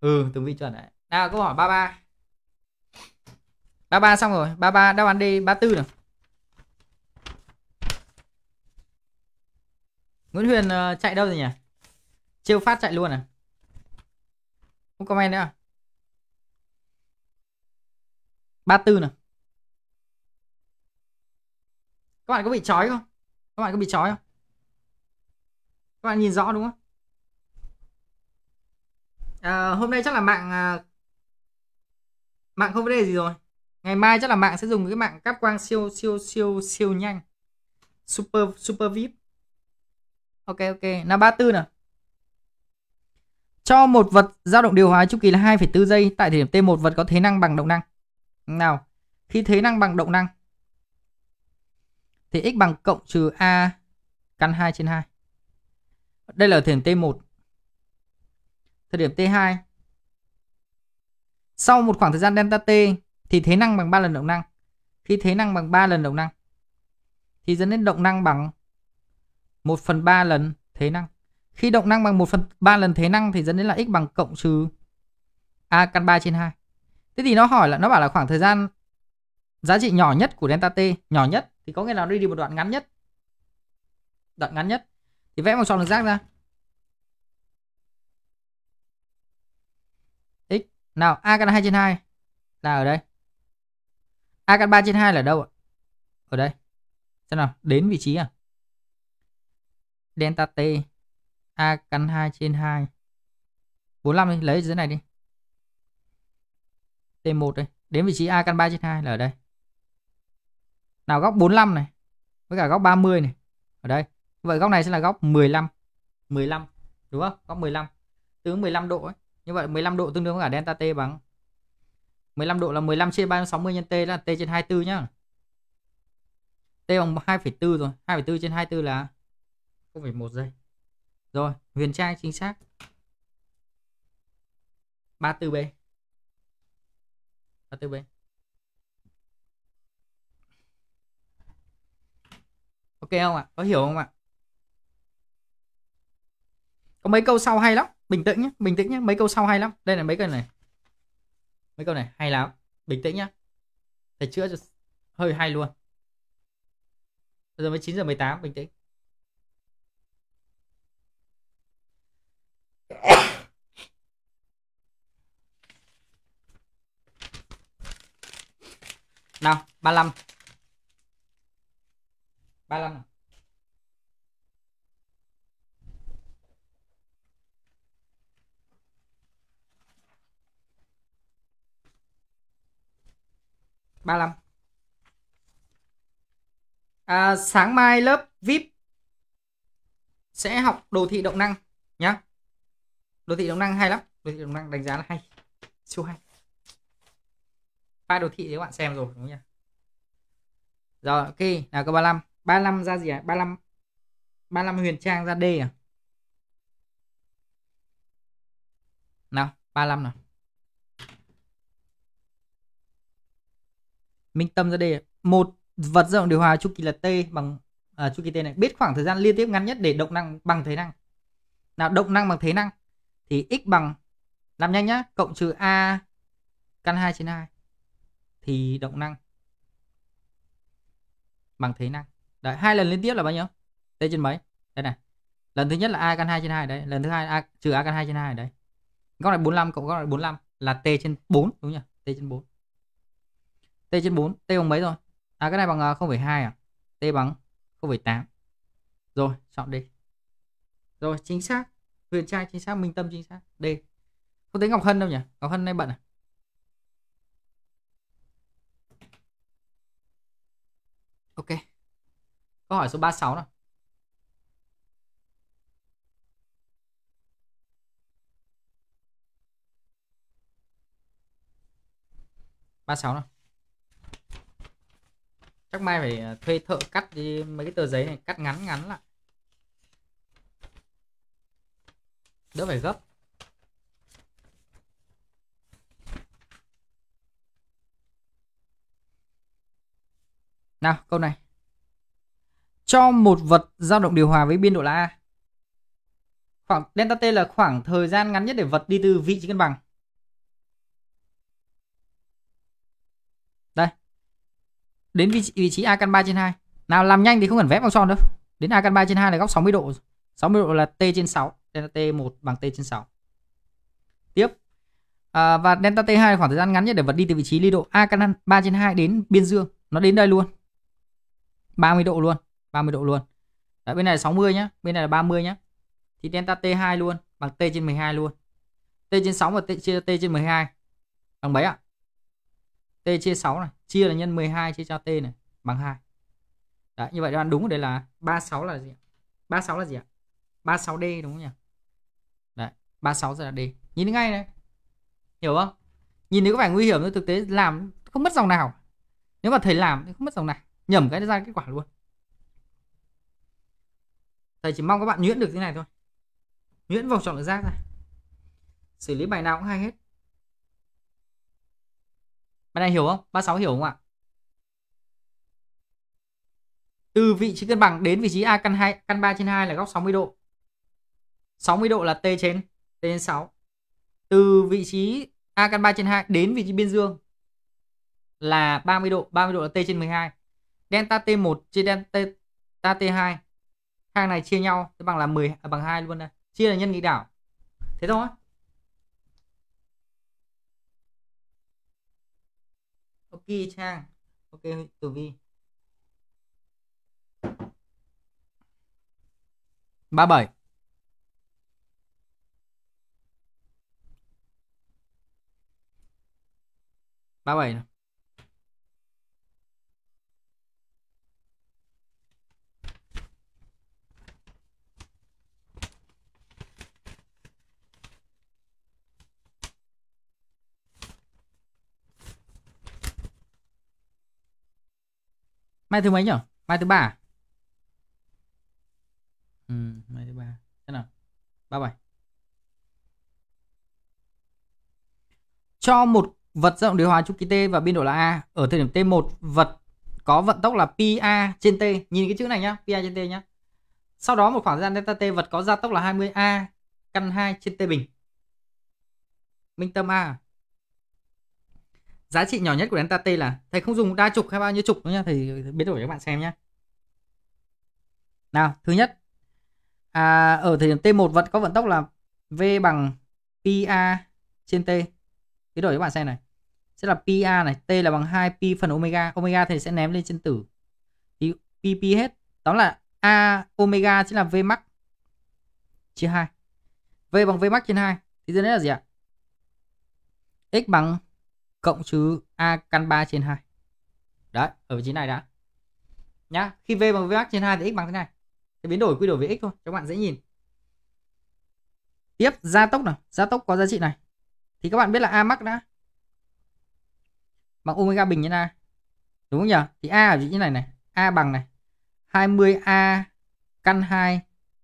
Ừ, từng vi chuẩn đấy. Nào câu hỏi 33. 33 xong rồi, 33 đáp án D 34 nào. Nguyễn Huyền uh, chạy đâu rồi nhỉ? Chiêu phát chạy luôn à? Không comment nữa à? 34 nào. Các bạn có bị chói không? Các bạn có bị chói không? Các bạn nhìn rõ đúng không? À, hôm nay chắc là mạng ờ, mạng không vấn đề gì rồi. Ngày mai chắc là mạng sẽ dùng cái mạng cáp quang siêu siêu siêu siêu nhanh. Super super VIP. Ok ok, là 34 nào. Cho một vật dao động điều hòa chu kỳ là 2,4 giây tại thời điểm T1 vật có thế năng bằng động năng. Nào, khi thế năng bằng động năng thì x bằng cộng trừ a căn 2 trên 2. Đây là thời điểm T1. Thời điểm T2. Sau một khoảng thời gian delta T thì thế năng bằng 3 lần động năng. Khi thế năng bằng 3 lần động năng thì dẫn đến động năng bằng 1 phần 3 lần thế năng. Khi động năng bằng 1 phần 3 lần thế năng thì dẫn đến là x bằng cộng trừ A căn 3 trên 2. Thế thì nó hỏi là nó bảo là khoảng thời gian giá trị nhỏ nhất của delta t nhỏ nhất thì có nghĩa là nó đi được một đoạn ngắn nhất. Đoạn ngắn nhất thì vẽ một tròn lục giác ra. X nào A căn 2 trên 2 là ở đây. A căn 3 trên 2 là đâu ạ? Ở đây. Xem nào, đến vị trí à? delta t a căn 2 trên 2 45 đi, lấy dưới này đi. T1 đây, đến vị trí a căn 3 trên 2 là ở đây. Nào góc 45 này với cả góc 30 này. Ở đây. Vậy góc này sẽ là góc 15. 15 đúng không? Góc 15. Tướng 15 độ ấy. Như vậy 15 độ tương đương với cả delta t bằng 15 độ là 15 trên 360 nhân t là t trên 24 nhá. T bằng 2,4 rồi, 2,4 trên 24 là 0,1 giây rồi huyền trang chính xác 34B 34B Ok không ạ? Có hiểu không ạ? Có mấy câu sau hay lắm, bình tĩnh nhé, bình tĩnh nhé, mấy câu sau hay lắm. Đây là mấy câu này. Mấy câu này hay lắm, bình tĩnh nhá Thầy chữa cho hơi hay luôn. Bây giờ mới 9 giờ 18, bình tĩnh. 35 35 35 à, sáng mai lớp VIP sẽ học đồ thị động năng nhá đồ thị động năng hay lắm đồ thị động năng đánh giá là hay siêu hay file đồ thị các bạn xem rồi đúng không nhỉ rồi ok, nào câu 35. 35 ra gì ạ? À? 35 35 Huyền Trang ra D à? Nào, 35 nào. Minh Tâm ra D. À? Một vật rộng điều hòa chu kỳ là T bằng à, chu kỳ T này biết khoảng thời gian liên tiếp ngắn nhất để động năng bằng thế năng. Nào động năng bằng thế năng thì x bằng làm nhanh nhá, cộng trừ a căn 2 trên 2 thì động năng bằng thế năng đấy hai lần liên tiếp là bao nhiêu t trên mấy đây này lần thứ nhất là a căn 2 trên 2 đấy lần thứ hai a trừ a căn 2 trên 2 đấy góc này 45 cộng góc này 45 là t trên 4 đúng nhỉ t trên 4 t trên 4 t bằng mấy rồi à cái này bằng 0,2 à, à t bằng 0,8 rồi chọn D rồi chính xác Huyền trai chính xác Minh Tâm chính xác D không thấy Ngọc Hân đâu nhỉ Ngọc Hân nay bận à Ok. Câu hỏi số 36 nào. ba sáu nào chắc mai phải à, thuê thợ cắt đi mấy cái tờ giấy này cắt ngắn ngắn lại đỡ phải gấp Nào, câu này. Cho một vật dao động điều hòa với biên độ là A. Khoảng delta T là khoảng thời gian ngắn nhất để vật đi từ vị trí cân bằng. Đây. Đến vị trí, vị trí A căn 3 trên 2. Nào làm nhanh thì không cần vẽ vòng tròn đâu. Đến A căn 3 trên 2 là góc 60 độ. 60 độ là T trên 6. Delta T1 bằng T trên 6. Tiếp. À, và delta T2 khoảng thời gian ngắn nhất để vật đi từ vị trí ly độ A căn 3 trên 2 đến biên dương. Nó đến đây luôn. 30 độ luôn 30 độ luôn Đấy, bên này là 60 nhá bên này là 30 nhá thì delta T2 luôn bằng T trên 12 luôn T trên 6 và T chia T trên 12 bằng mấy ạ T chia 6 này chia là nhân 12 chia cho T này bằng 2 Đấy, như vậy đáp đúng ở đây là 36 là gì 36 là gì ạ 36D đúng không nhỉ Đấy, 36 giờ là D nhìn ngay này hiểu không nhìn thấy có vẻ nguy hiểm nhưng thực tế làm không mất dòng nào nếu mà thầy làm thì không mất dòng nào nhầm cái ra kết quả luôn thầy chỉ mong các bạn nhuyễn được thế này thôi nhuyễn vòng chọn lượng giác này xử lý bài nào cũng hay hết bài này hiểu không 36 hiểu không ạ từ vị trí cân bằng đến vị trí A căn 2 căn 3 trên 2 là góc 60 độ 60 độ là T trên T trên 6 từ vị trí A căn 3 trên 2 đến vị trí biên dương là 30 độ 30 độ là T trên 12 delta T1 chia delta T2 hàng này chia nhau thế bằng là 10 à, bằng 2 luôn đây chia là nhân nghịch đảo thế thôi ok trang ok tử vi 37 37 này. mai thứ mấy nhở mai thứ ba à? ừ mai thứ ba thế nào ba bảy cho một vật dao động điều hòa chu kỳ t và biên độ là a ở thời điểm t1 vật có vận tốc là pa trên t nhìn cái chữ này nhá pa trên t nhá sau đó một khoảng thời gian delta t vật có gia tốc là 20 a căn 2 trên t bình minh tâm a à? giá trị nhỏ nhất của delta t là thầy không dùng đa trục hay bao nhiêu trục nữa nhá thầy biến đổi cho các bạn xem nhé nào thứ nhất à, ở thời điểm t1 vật có vận tốc là v bằng pa trên t biến đổi cho các bạn xem này sẽ là pa này t là bằng 2 pi phần omega omega thì sẽ ném lên trên tử thì pi hết đó là a omega chính là v max chia 2 v bằng v max trên 2 thì dưới đấy là gì ạ x bằng cộng trừ a căn 3 trên 2. Đấy, ở vị trí này đã. Nhá, khi v bằng vh trên 2 thì x bằng thế này. Cái biến đổi quy đổi về x thôi, cho các bạn dễ nhìn. Tiếp gia tốc nào, gia tốc có giá trị này. Thì các bạn biết là a max đã bằng omega bình nhân a. Đúng không nhỉ? Thì a ở vị trí này này, a bằng này 20a căn 2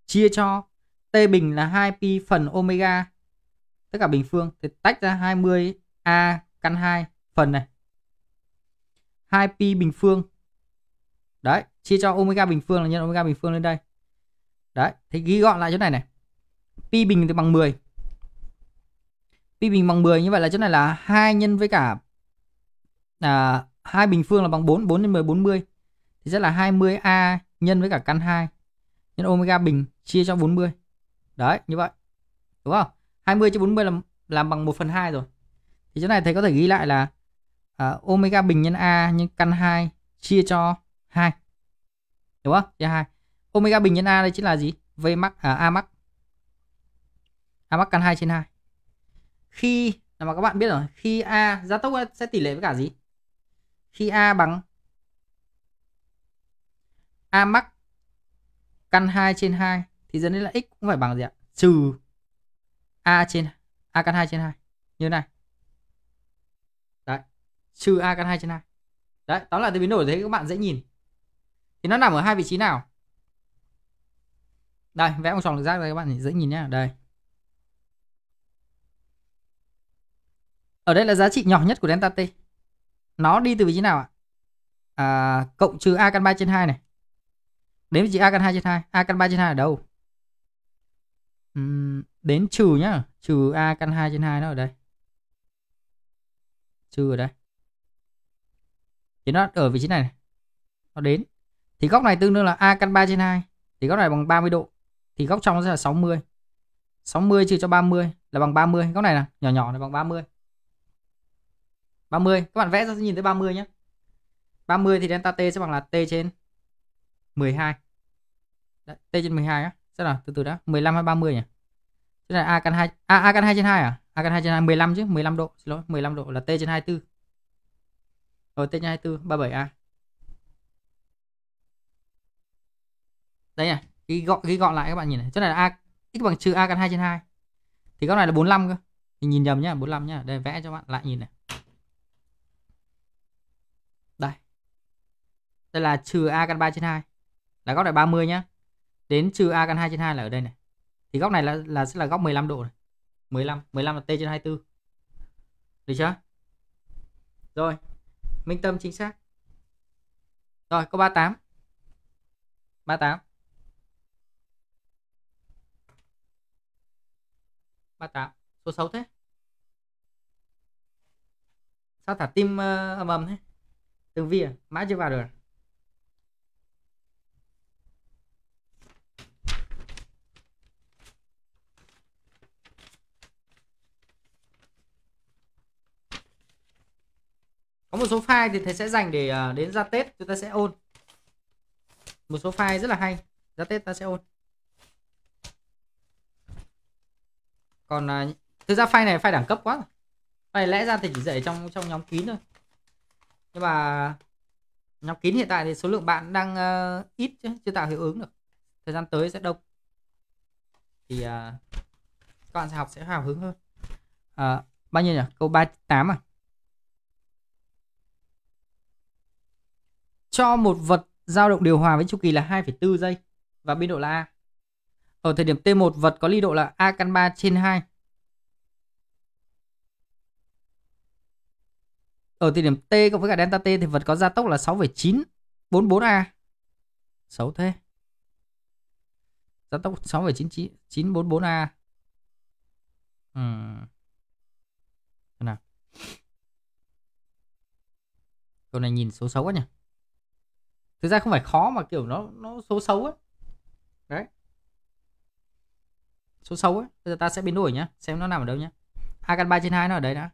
chia cho t bình là 2pi phần omega tất cả bình phương thì tách ra 20a căn 2 phần này 2pi bình phương đấy chia cho omega bình phương là nhân omega bình phương lên đây đấy thì ghi gọn lại chỗ này này pi bình thì bằng 10 pi bình bằng 10 như vậy là chỗ này là 2 nhân với cả à, 2 bình phương là bằng 4 4 nhân 10 40 thì sẽ là 20a nhân với cả căn 2 nhân omega bình chia cho 40 đấy như vậy đúng không 20 chia 40 là làm bằng 1 phần 2 rồi thì chỗ này thầy có thể ghi lại là uh, omega bình nhân a nhân căn 2 chia cho 2 đúng không chia 2 omega bình nhân a đây chính là gì v max à, a max a max căn 2 trên 2 khi mà các bạn biết rồi khi a gia tốc sẽ tỷ lệ với cả gì khi a bằng a max căn 2 trên 2 thì dẫn đến là x cũng phải bằng gì ạ trừ a trên a căn 2 trên 2 như thế này trừ a căn 2 trên 2. Đấy, đó là tôi biến đổi đấy các bạn dễ nhìn. Thì nó nằm ở hai vị trí nào? Đây, vẽ một tròn lục giác ra các bạn dễ nhìn nhá. Đây. Ở đây là giá trị nhỏ nhất của delta t. Nó đi từ vị trí nào ạ? À, cộng trừ a căn 3 trên 2 này. Đến vị trí a căn 2 trên 2, a căn 3 trên 2 ở đâu? Uhm, đến trừ nhá, trừ a căn 2 trên 2 nó ở đây. Trừ ở đây thì nó ở vị trí này, này. nó đến thì góc này tương đương là a căn 3 trên 2 thì góc này bằng 30 độ thì góc trong sẽ là 60 60 trừ cho 30 là bằng 30 góc này là nhỏ nhỏ là bằng 30 30 các bạn vẽ ra sẽ nhìn thấy 30 nhé 30 thì delta t sẽ bằng là t trên 12 Đấy, t trên 12 á sẽ là từ từ đã 15 hay 30 nhỉ Thế là a căn 2 a, a căn 2 trên 2 à a căn 2 trên 2 15 chứ 15 độ xin lỗi 15 độ là t trên 24 rồi tên 24 37A. Đây này, ghi gọn ghi gọn lại các bạn nhìn này, chỗ này là a x bằng trừ a căn 2 trên 2. Thì góc này là 45 cơ. thì nhìn nhầm nhá, 45 nhá. Đây vẽ cho bạn lại nhìn này. Đây. Đây là trừ a căn 3 trên 2. Là góc này 30 nhá. Đến trừ a căn 2 trên 2 là ở đây này. Thì góc này là là sẽ là góc 15 độ này. 15, 15 là t trên 24. Được chưa? Rồi, Minh Tâm chính xác. Rồi câu 38. 38. 38. Số 6 thế. Sao thả tim uh, ầm ầm thế? Từng vi à? mã chưa vào được. À? một số file thì thầy sẽ dành để à, đến ra tết chúng ta sẽ ôn một số file rất là hay ra tết ta sẽ ôn còn à, thực ra file này file đẳng cấp quá file lẽ ra thì chỉ dạy trong trong nhóm kín thôi nhưng mà nhóm kín hiện tại thì số lượng bạn đang uh, ít chứ chưa tạo hiệu ứng được thời gian tới sẽ đông thì uh, các bạn sẽ học sẽ hào hứng hơn uh, bao nhiêu nhỉ câu 38 à cho một vật dao động điều hòa với chu kỳ là 2,4 giây và biên độ là A. Ở thời điểm T1 vật có ly độ là A căn 3 trên 2. Ở thời điểm T cộng với cả delta T thì vật có gia tốc là 6,944A. Xấu thế. Gia tốc 6,944A. Ừ. Thế nào? Câu này nhìn số xấu quá nhỉ thực ra không phải khó mà kiểu nó nó số xấu ấy đấy số xấu ấy bây giờ ta sẽ biến đổi nhá xem nó nằm ở đâu nhá hai căn ba trên hai nó ở đây đã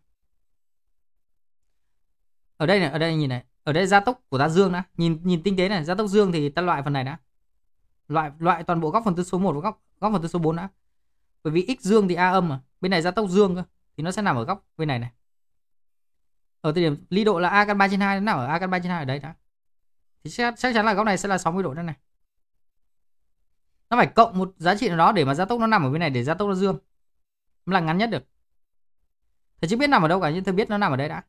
ở đây này ở đây nhìn này ở đây gia tốc của ta dương đã nhìn nhìn tinh tế này gia tốc dương thì ta loại phần này đã loại loại toàn bộ góc phần tư số 1 và góc góc phần tư số 4 đã bởi vì x dương thì a âm mà bên này gia tốc dương cơ thì nó sẽ nằm ở góc bên này này ở thời điểm ly độ là a căn ba trên hai nó nằm ở a căn ba trên hai ở đây đã thì chắc, chắc chắn là góc này sẽ là 60 độ đây này nó phải cộng một giá trị nào đó để mà gia tốc nó nằm ở bên này để gia tốc nó dương mới là ngắn nhất được thầy chưa biết nằm ở đâu cả nhưng thầy biết nó nằm ở đây đã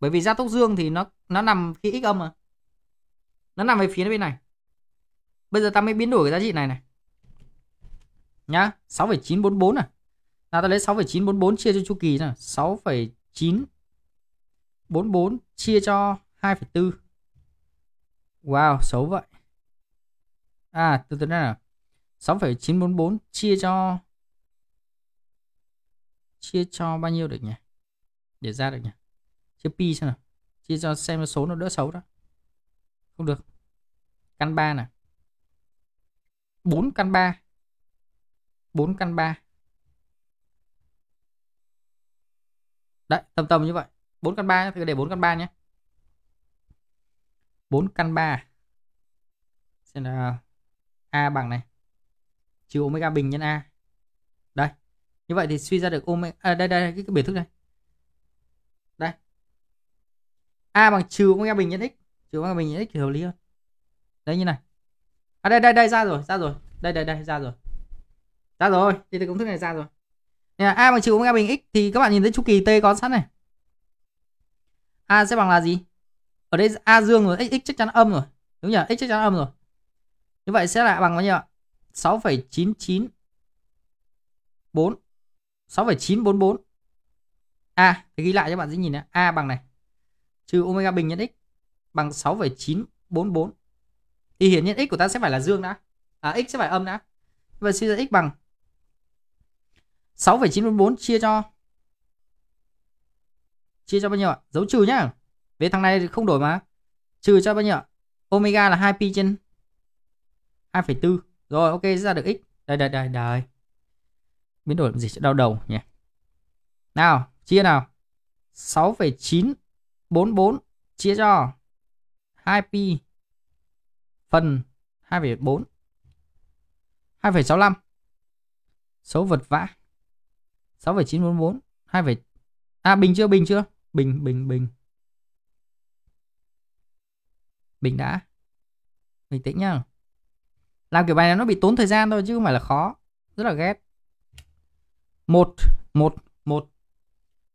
bởi vì gia tốc dương thì nó nó nằm khi x âm mà nó nằm về phía bên này bây giờ ta mới biến đổi cái giá trị này này nhá 6,944 này nào ta lấy 6,944 chia cho chu kỳ nào 6,944 chia cho 2,4 Wow, xấu vậy. À, từ từ đây nào. 6,944 chia cho chia cho bao nhiêu được nhỉ? Để ra được nhỉ? Chia pi xem nào. Chia cho xem số nó đỡ xấu đó. Không được. Căn 3 nè. 4 căn 3. 4 căn 3. Đấy, tầm tầm như vậy. 4 căn 3 thì để 4 căn 3 nhé. 4 căn 3 xem là A bằng này trừ omega bình nhân A đây như vậy thì suy ra được omega à, đây đây cái, cái biểu thức này đây A bằng trừ omega bình nhân x trừ omega bình nhân x thì hợp lý hơn đấy như này à đây đây đây ra rồi ra rồi đây đây đây ra rồi ra rồi thì từ công thức này ra rồi Nên là a bằng trừ omega bình x thì các bạn nhìn thấy chu kỳ t có sẵn này a sẽ bằng là gì ở đây a dương rồi x, x chắc chắn âm rồi đúng nhỉ x chắc chắn âm rồi như vậy sẽ là bằng bao nhiêu ạ 6,994 6,944 a thì ghi lại cho bạn dễ nhìn nhé a bằng này trừ omega bình nhân x bằng 6,944 thì hiển nhiên x của ta sẽ phải là dương đã à x sẽ phải âm đã vậy suy ra x bằng 6,944 chia cho chia cho bao nhiêu ạ dấu trừ nhá về thằng này không đổi mà. Trừ cho bao nhiêu? Omega là 2 pi trên 2,4. Rồi ok ra được x. Đây đây đây đây. Biến đổi làm gì cho đau đầu nhỉ? Nào, chia nào. 6,944 chia cho 2 pi phần 2,4 2,65 số vật vã 6,944 2, à bình chưa bình chưa bình bình bình Bình đã. Bình tĩnh nhá. Làm kiểu bài này nó bị tốn thời gian thôi chứ không phải là khó. Rất là ghét. Một, một, một.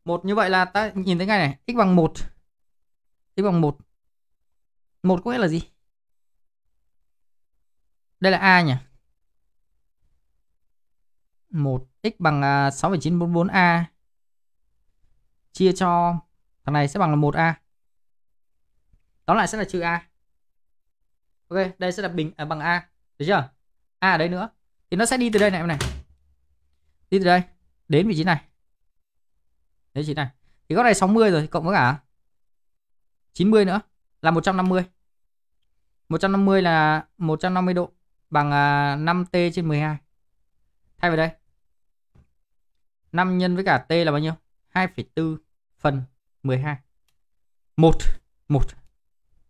Một như vậy là ta nhìn thấy ngay này. X bằng một X bằng một một có nghĩa là gì? Đây là A nhỉ? một x bằng à, sáu phẩy chín bốn bốn a chia cho thằng này sẽ bằng là 1a. Đó lại sẽ là chữ a ok đây sẽ là bình à, bằng a được chưa a ở đây nữa thì nó sẽ đi từ đây này em này đi từ đây đến vị trí này đến vị này thì góc này 60 rồi cộng với cả 90 nữa là 150 150 là 150 độ bằng 5t à, trên 12 thay vào đây 5 nhân với cả t là bao nhiêu 2,4 phần 12 1 1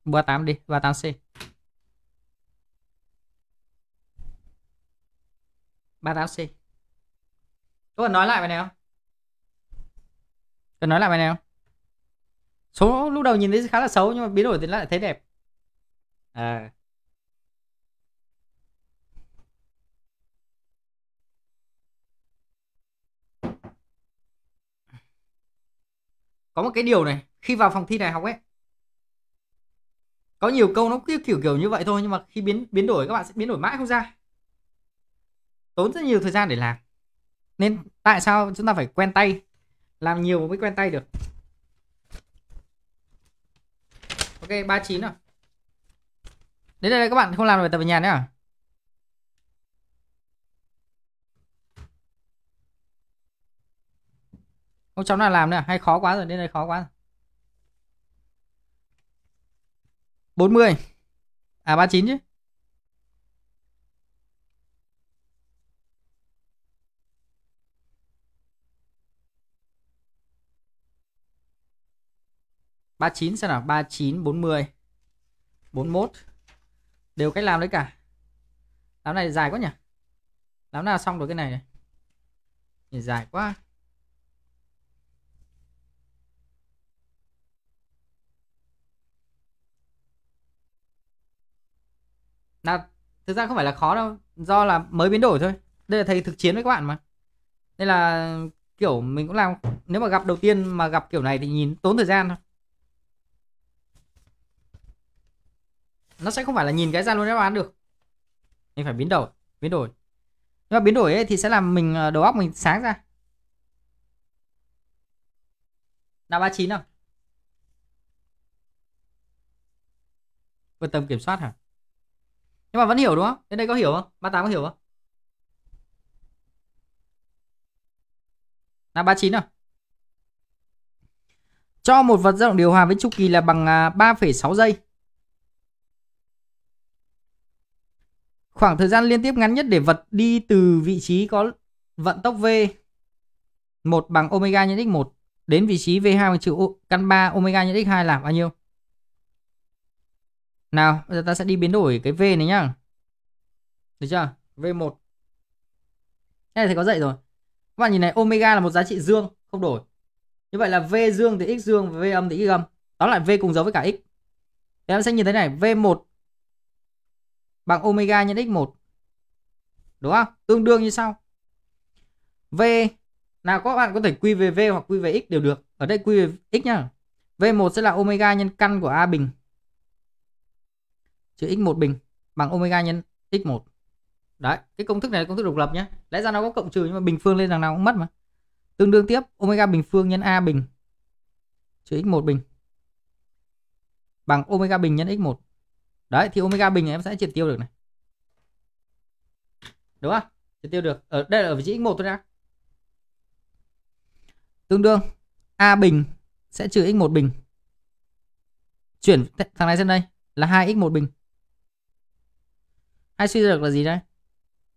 38 đi 38c ba táo c cần nói lại bài này không cần nói lại bài này không số lúc đầu nhìn thấy khá là xấu nhưng mà biến đổi thì lại thấy đẹp à có một cái điều này khi vào phòng thi này học ấy có nhiều câu nó kiểu kiểu như vậy thôi nhưng mà khi biến biến đổi các bạn sẽ biến đổi mãi không ra tốn rất nhiều thời gian để làm nên ừ. tại sao chúng ta phải quen tay làm nhiều mới quen tay được ok 39 rồi đến đây các bạn không làm bài tập ở nhà nữa à không cháu nào làm nữa hay khó quá rồi đến đây khó quá rồi. 40 à 39 chứ 39 xem nào 39 40 41 đều cách làm đấy cả đám này dài quá nhỉ đám nào xong được cái này này Nhìn dài quá là thực ra không phải là khó đâu do là mới biến đổi thôi đây là thầy thực chiến với các bạn mà nên là kiểu mình cũng làm nếu mà gặp đầu tiên mà gặp kiểu này thì nhìn tốn thời gian thôi nó sẽ không phải là nhìn cái ra luôn đáp án được mình phải biến đổi biến đổi nhưng mà biến đổi ấy thì sẽ làm mình ờ, đầu óc mình sáng ra nào 39 không vượt tầm kiểm soát hả nhưng mà vẫn hiểu đúng không đến đây có hiểu không 38 có hiểu không là 39 không cho một vật dao động điều hòa với chu kỳ là bằng 3,6 à, giây Khoảng thời gian liên tiếp ngắn nhất để vật đi từ vị trí có vận tốc V 1 bằng omega nhân x1 đến vị trí V2 bằng trừ căn 3 omega nhân x2 là bao nhiêu? Nào, bây giờ ta sẽ đi biến đổi cái V này nhá. Được chưa? V1. Cái này thì có dạy rồi. Các bạn nhìn này, omega là một giá trị dương, không đổi. Như vậy là V dương thì x dương V âm thì x âm. Đó là V cùng dấu với cả x. Thì em sẽ nhìn thấy này, V1 bằng omega nhân x1. Đúng không? Tương đương như sau. V nào các bạn có thể quy về V hoặc quy về X đều được. Ở đây quy về X nhá. V1 sẽ là omega nhân căn của A bình. Chữ X1 bình bằng omega nhân X1. Đấy, cái công thức này là công thức độc lập nhé. Lẽ ra nó có cộng trừ nhưng mà bình phương lên đằng nào cũng mất mà. Tương đương tiếp omega bình phương nhân A bình. Chữ X1 bình bằng omega bình nhân X1 đấy thì omega bình em sẽ triệt tiêu được này đúng không triệt tiêu được ở đây là ở vị trí x một thôi nha tương đương a bình sẽ trừ x1 bình chuyển thằng này sang đây là 2x1 bình hay suy ra được là gì đây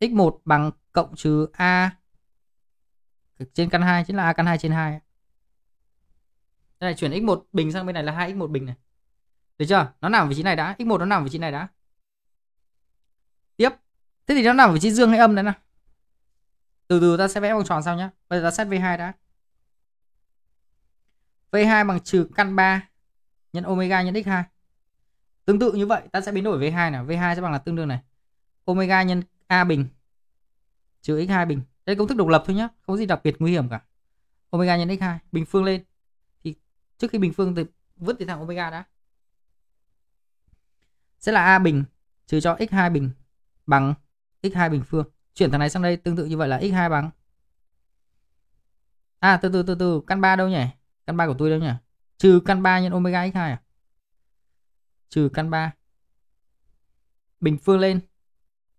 x1 bằng cộng trừ a trên căn 2 chính là a căn 2 trên 2 đây này chuyển x1 bình sang bên này là 2x1 bình này được chưa? Nó nằm ở vị trí này đã, x1 nó nằm ở vị trí này đã. Tiếp. Thế thì nó nằm ở vị trí dương hay âm đấy nào? Từ từ ta sẽ vẽ vòng tròn sau nhá. Bây giờ ta xét V2 đã. V2 bằng trừ căn 3 nhân omega nhân x2. Tương tự như vậy ta sẽ biến đổi V2 nào. V2 sẽ bằng là tương đương này. Omega nhân A bình trừ x2 bình. Đây công thức độc lập thôi nhá, không có gì đặc biệt nguy hiểm cả. Omega nhân x2 bình phương lên. Thì trước khi bình phương thì vứt thì thằng omega đã sẽ là a bình trừ cho x2 bình bằng x2 bình phương. Chuyển thằng này sang đây tương tự như vậy là x2 bằng À từ từ từ từ, căn 3 đâu nhỉ? Căn 3 của tôi đâu nhỉ? Trừ căn 3 nhân omega x2 à? Trừ căn 3. Bình phương lên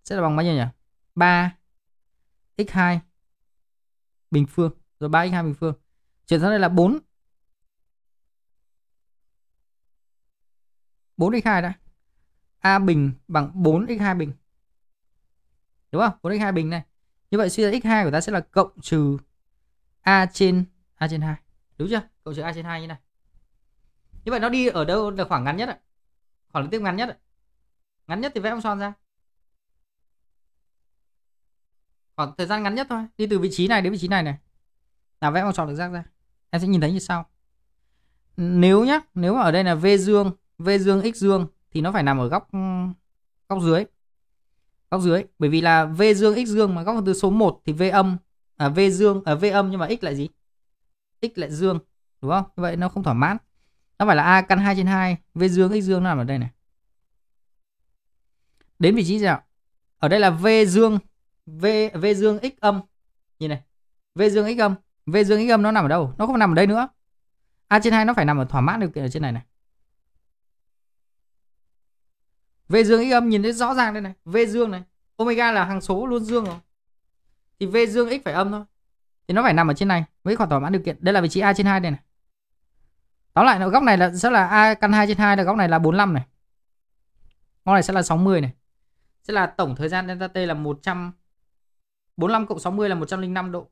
sẽ là bằng bao nhiêu nhỉ? 3 x2 bình phương rồi 3 x2 bình phương. Chuyển sang đây là 4 4 x2 đã. A bình bằng 4x2 bình. Đúng không? 4x2 bình này. Như vậy suy ra x2 của ta sẽ là cộng trừ A trên A trên 2. Đúng chưa? Cộng trừ A trên 2 như này. Như vậy nó đi ở đâu là khoảng ngắn nhất ạ? Khoảng liên tiếp ngắn nhất ạ. Ngắn nhất thì vẽ ông tròn ra. Khoảng thời gian ngắn nhất thôi, đi từ vị trí này đến vị trí này này. Là vẽ vòng tròn được rác ra. Em sẽ nhìn thấy như sau. Nếu nhá, nếu mà ở đây là V dương, V dương x dương thì nó phải nằm ở góc ừ, góc dưới góc dưới bởi vì là v dương x dương mà góc từ số 1 thì v âm à, v dương ở à, v âm nhưng mà x lại gì x lại dương đúng không như vậy nó không thỏa mãn nó phải là a căn 2 trên 2 v dương x dương nó nằm ở đây này đến vị trí nào ở đây là v dương v v dương x âm nhìn này v dương x âm v dương x âm nó nằm ở đâu nó không nằm ở đây nữa a trên 2 nó phải nằm ở thỏa mãn điều kiện ở trên này này V dương x âm nhìn thấy rõ ràng đây này, V dương này, omega là hàng số luôn dương rồi. Thì V dương x phải âm thôi. Thì nó phải nằm ở trên này với khoảng thỏa mãn điều kiện. Đây là vị trí A trên 2 đây này. Tóm lại góc này là sẽ là A căn 2 trên 2 là góc này là 45 này. Góc này sẽ là 60 này. Sẽ là tổng thời gian delta T là 100 45 cộng 60 là 105 độ.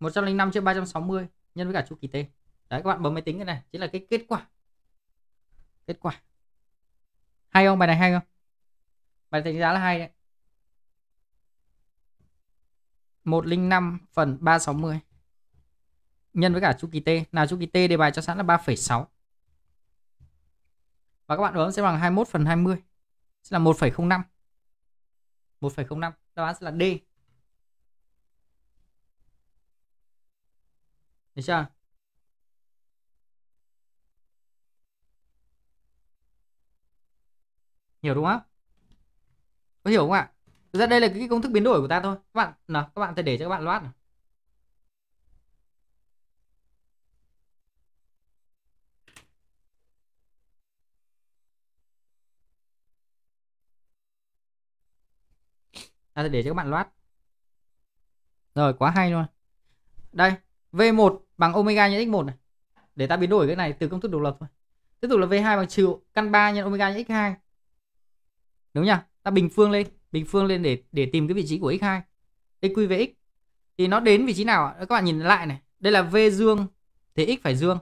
105 trên 360 nhân với cả chu kỳ T. Đấy các bạn bấm máy tính cái này chính là cái kết quả. Kết quả hay không bài này hay không bài đánh giá là hay đấy 105 phần 360 nhân với cả chu kỳ T. Nào chu kỳ T đề bài cho sẵn là 3,6. Và các bạn đoán sẽ bằng 21 phần 20 sẽ là 1,05. 1,05 đáp án sẽ là D. Được chưa? hiểu đúng không có hiểu không ạ thực ra đây là cái công thức biến đổi của ta thôi các bạn nào các bạn thể để cho các bạn loát này. ta sẽ để cho các bạn loát rồi quá hay luôn đây V1 bằng omega nhân x1 này để ta biến đổi cái này từ công thức độc lập thôi tiếp tục là V2 bằng trừ căn 3 nhân omega nhân x2 đúng nhá ta bình phương lên bình phương lên để để tìm cái vị trí của x2 eq về x thì nó đến vị trí nào các bạn nhìn lại này đây là v dương thì x phải dương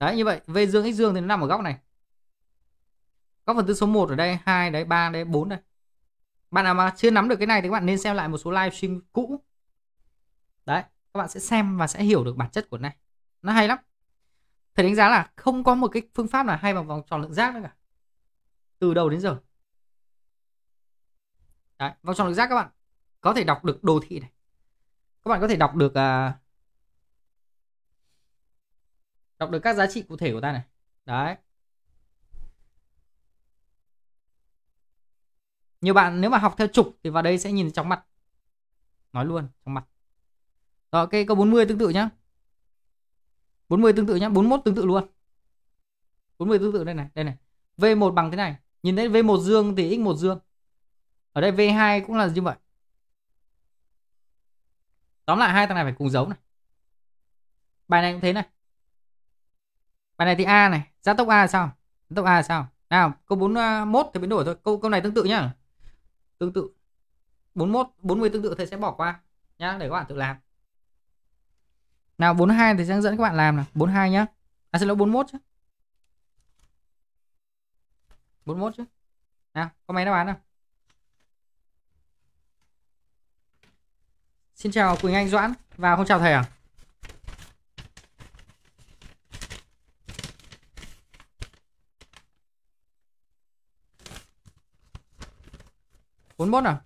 đấy như vậy v dương x dương thì nó nằm ở góc này góc phần tư số 1 ở đây 2 đấy 3 đấy 4 đây bạn nào mà chưa nắm được cái này thì các bạn nên xem lại một số live stream cũ đấy các bạn sẽ xem và sẽ hiểu được bản chất của này nó hay lắm thầy đánh giá là không có một cái phương pháp nào hay bằng vòng tròn lượng giác nữa cả từ đầu đến giờ Đấy, vào trong lục giác các bạn có thể đọc được đồ thị này. Các bạn có thể đọc được à, đọc được các giá trị cụ thể của ta này. Đấy. Nhiều bạn nếu mà học theo trục thì vào đây sẽ nhìn trong mặt. Nói luôn, trong mặt. Rồi cái câu 40 tương tự nhá. 40 tương tự nhá, 41 tương tự luôn. 40 tương tự đây này, đây này. V1 bằng thế này. Nhìn thấy V1 dương thì x1 dương ở đây V2 cũng là như vậy tóm lại hai thằng này phải cùng dấu này bài này cũng thế này bài này thì A này gia tốc A là sao gia tốc A là sao nào câu 41 thì biến đổi thôi câu câu này tương tự nhá tương tự 41 40 tương tự thì sẽ bỏ qua nhá để các bạn tự làm nào 42 thì sẽ dẫn các bạn làm này 42 nhá à xin lỗi 41 chứ 41 chứ nào có mấy đáp án nào Xin chào Quỳnh Anh Doãn và không chào thầy à. bốn à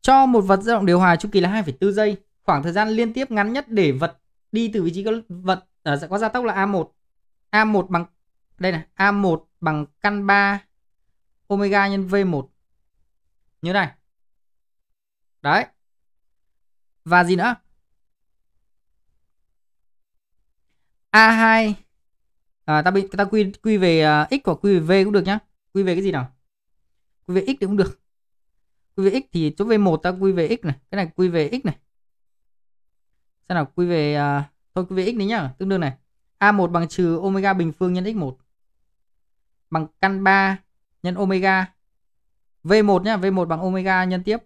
cho một vật dao động điều hòa chu kỳ là 2,4 giây khoảng thời gian liên tiếp ngắn nhất để vật đi từ vị trí có vật à, có gia tốc là A1 A1 bằng đây này, A1 bằng căn 3 omega nhân V1. Như này. Đấy. Và gì nữa? A2 à, ta bị ta quy quy về uh, x hoặc quy về v cũng được nhá. Quy về cái gì nào? Quy về x thì cũng được. Quy về x thì chỗ V1 ta quy về x này, cái này quy về x này. Xem nào quy về uh, thôi quy về x đi nhá, tương đương này. A1 bằng trừ omega bình phương nhân x1 bằng căn 3 nhân omega. V1 nhá, V1 bằng omega nhân tiếp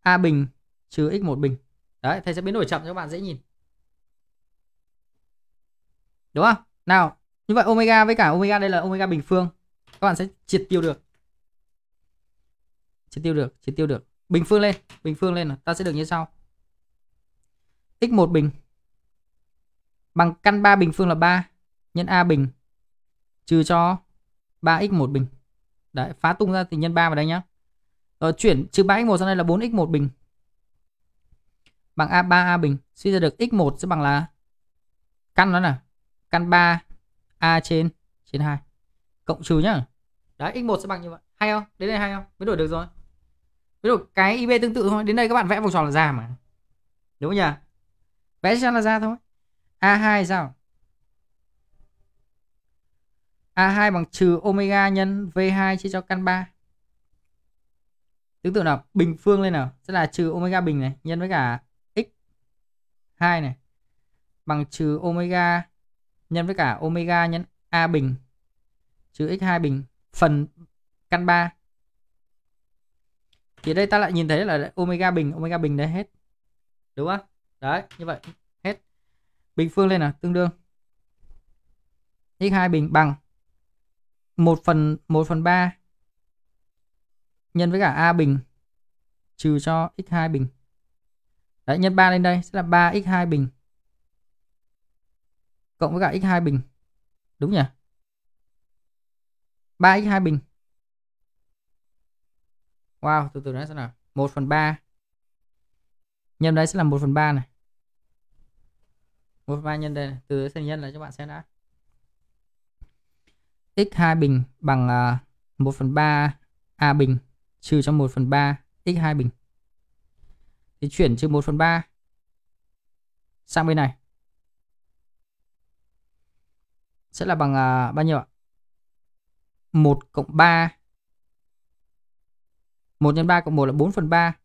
A bình trừ x1 bình. Đấy, thầy sẽ biến đổi chậm cho các bạn dễ nhìn. Đúng không? Nào, như vậy omega với cả omega đây là omega bình phương. Các bạn sẽ triệt tiêu được. Triệt tiêu được, triệt tiêu được. Bình phương lên, bình phương lên ta sẽ được như sau. x1 bình bằng căn 3 bình phương là 3 nhân A bình trừ cho 3x1 bình. Đấy, phá tung ra thì nhân 3 vào đây nhá. Rồi chuyển trừ 3x1 sang đây là 4x1 bình. Bằng A3 A bình, suy ra được x1 sẽ bằng là căn đó nè căn 3 A trên trên 2 cộng trừ nhá. Đấy, x1 sẽ bằng như vậy. Hay không? Đến đây hay không? Mới đổi được rồi. Mới đổi cái IB tương tự thôi. Đến đây các bạn vẽ vòng tròn là ra mà. Đúng không nhỉ? Vẽ ra là ra thôi. A2 sao? A2 bằng trừ omega nhân V2 chia cho căn 3. Tương tự là bình phương lên nào, sẽ là trừ omega bình này nhân với cả x2 này bằng trừ omega nhân với cả omega nhân A bình trừ x2 bình phần căn 3. Thì đây ta lại nhìn thấy là omega bình, omega bình đây hết. Đúng không? Đấy, như vậy bình phương lên là tương đương x2 bình bằng 1 phần 1 phần 3 nhân với cả A bình trừ cho x2 bình. Đấy, nhân 3 lên đây sẽ là 3x2 bình cộng với cả x2 bình. Đúng nhỉ? 3x2 bình. Wow, từ từ nói sẽ là 1 phần 3 nhân đây sẽ là 1 phần 3 này một ba nhân đề từ thành nhân là các bạn xem đã x2 bình bằng uh, à, 1 phần 3 a bình trừ cho 1 phần 3 x2 bình thì chuyển trừ 1 phần 3 sang bên này sẽ là bằng uh, bao nhiêu ạ 1 cộng 3 1 nhân 3 cộng 1 là 4 phần 3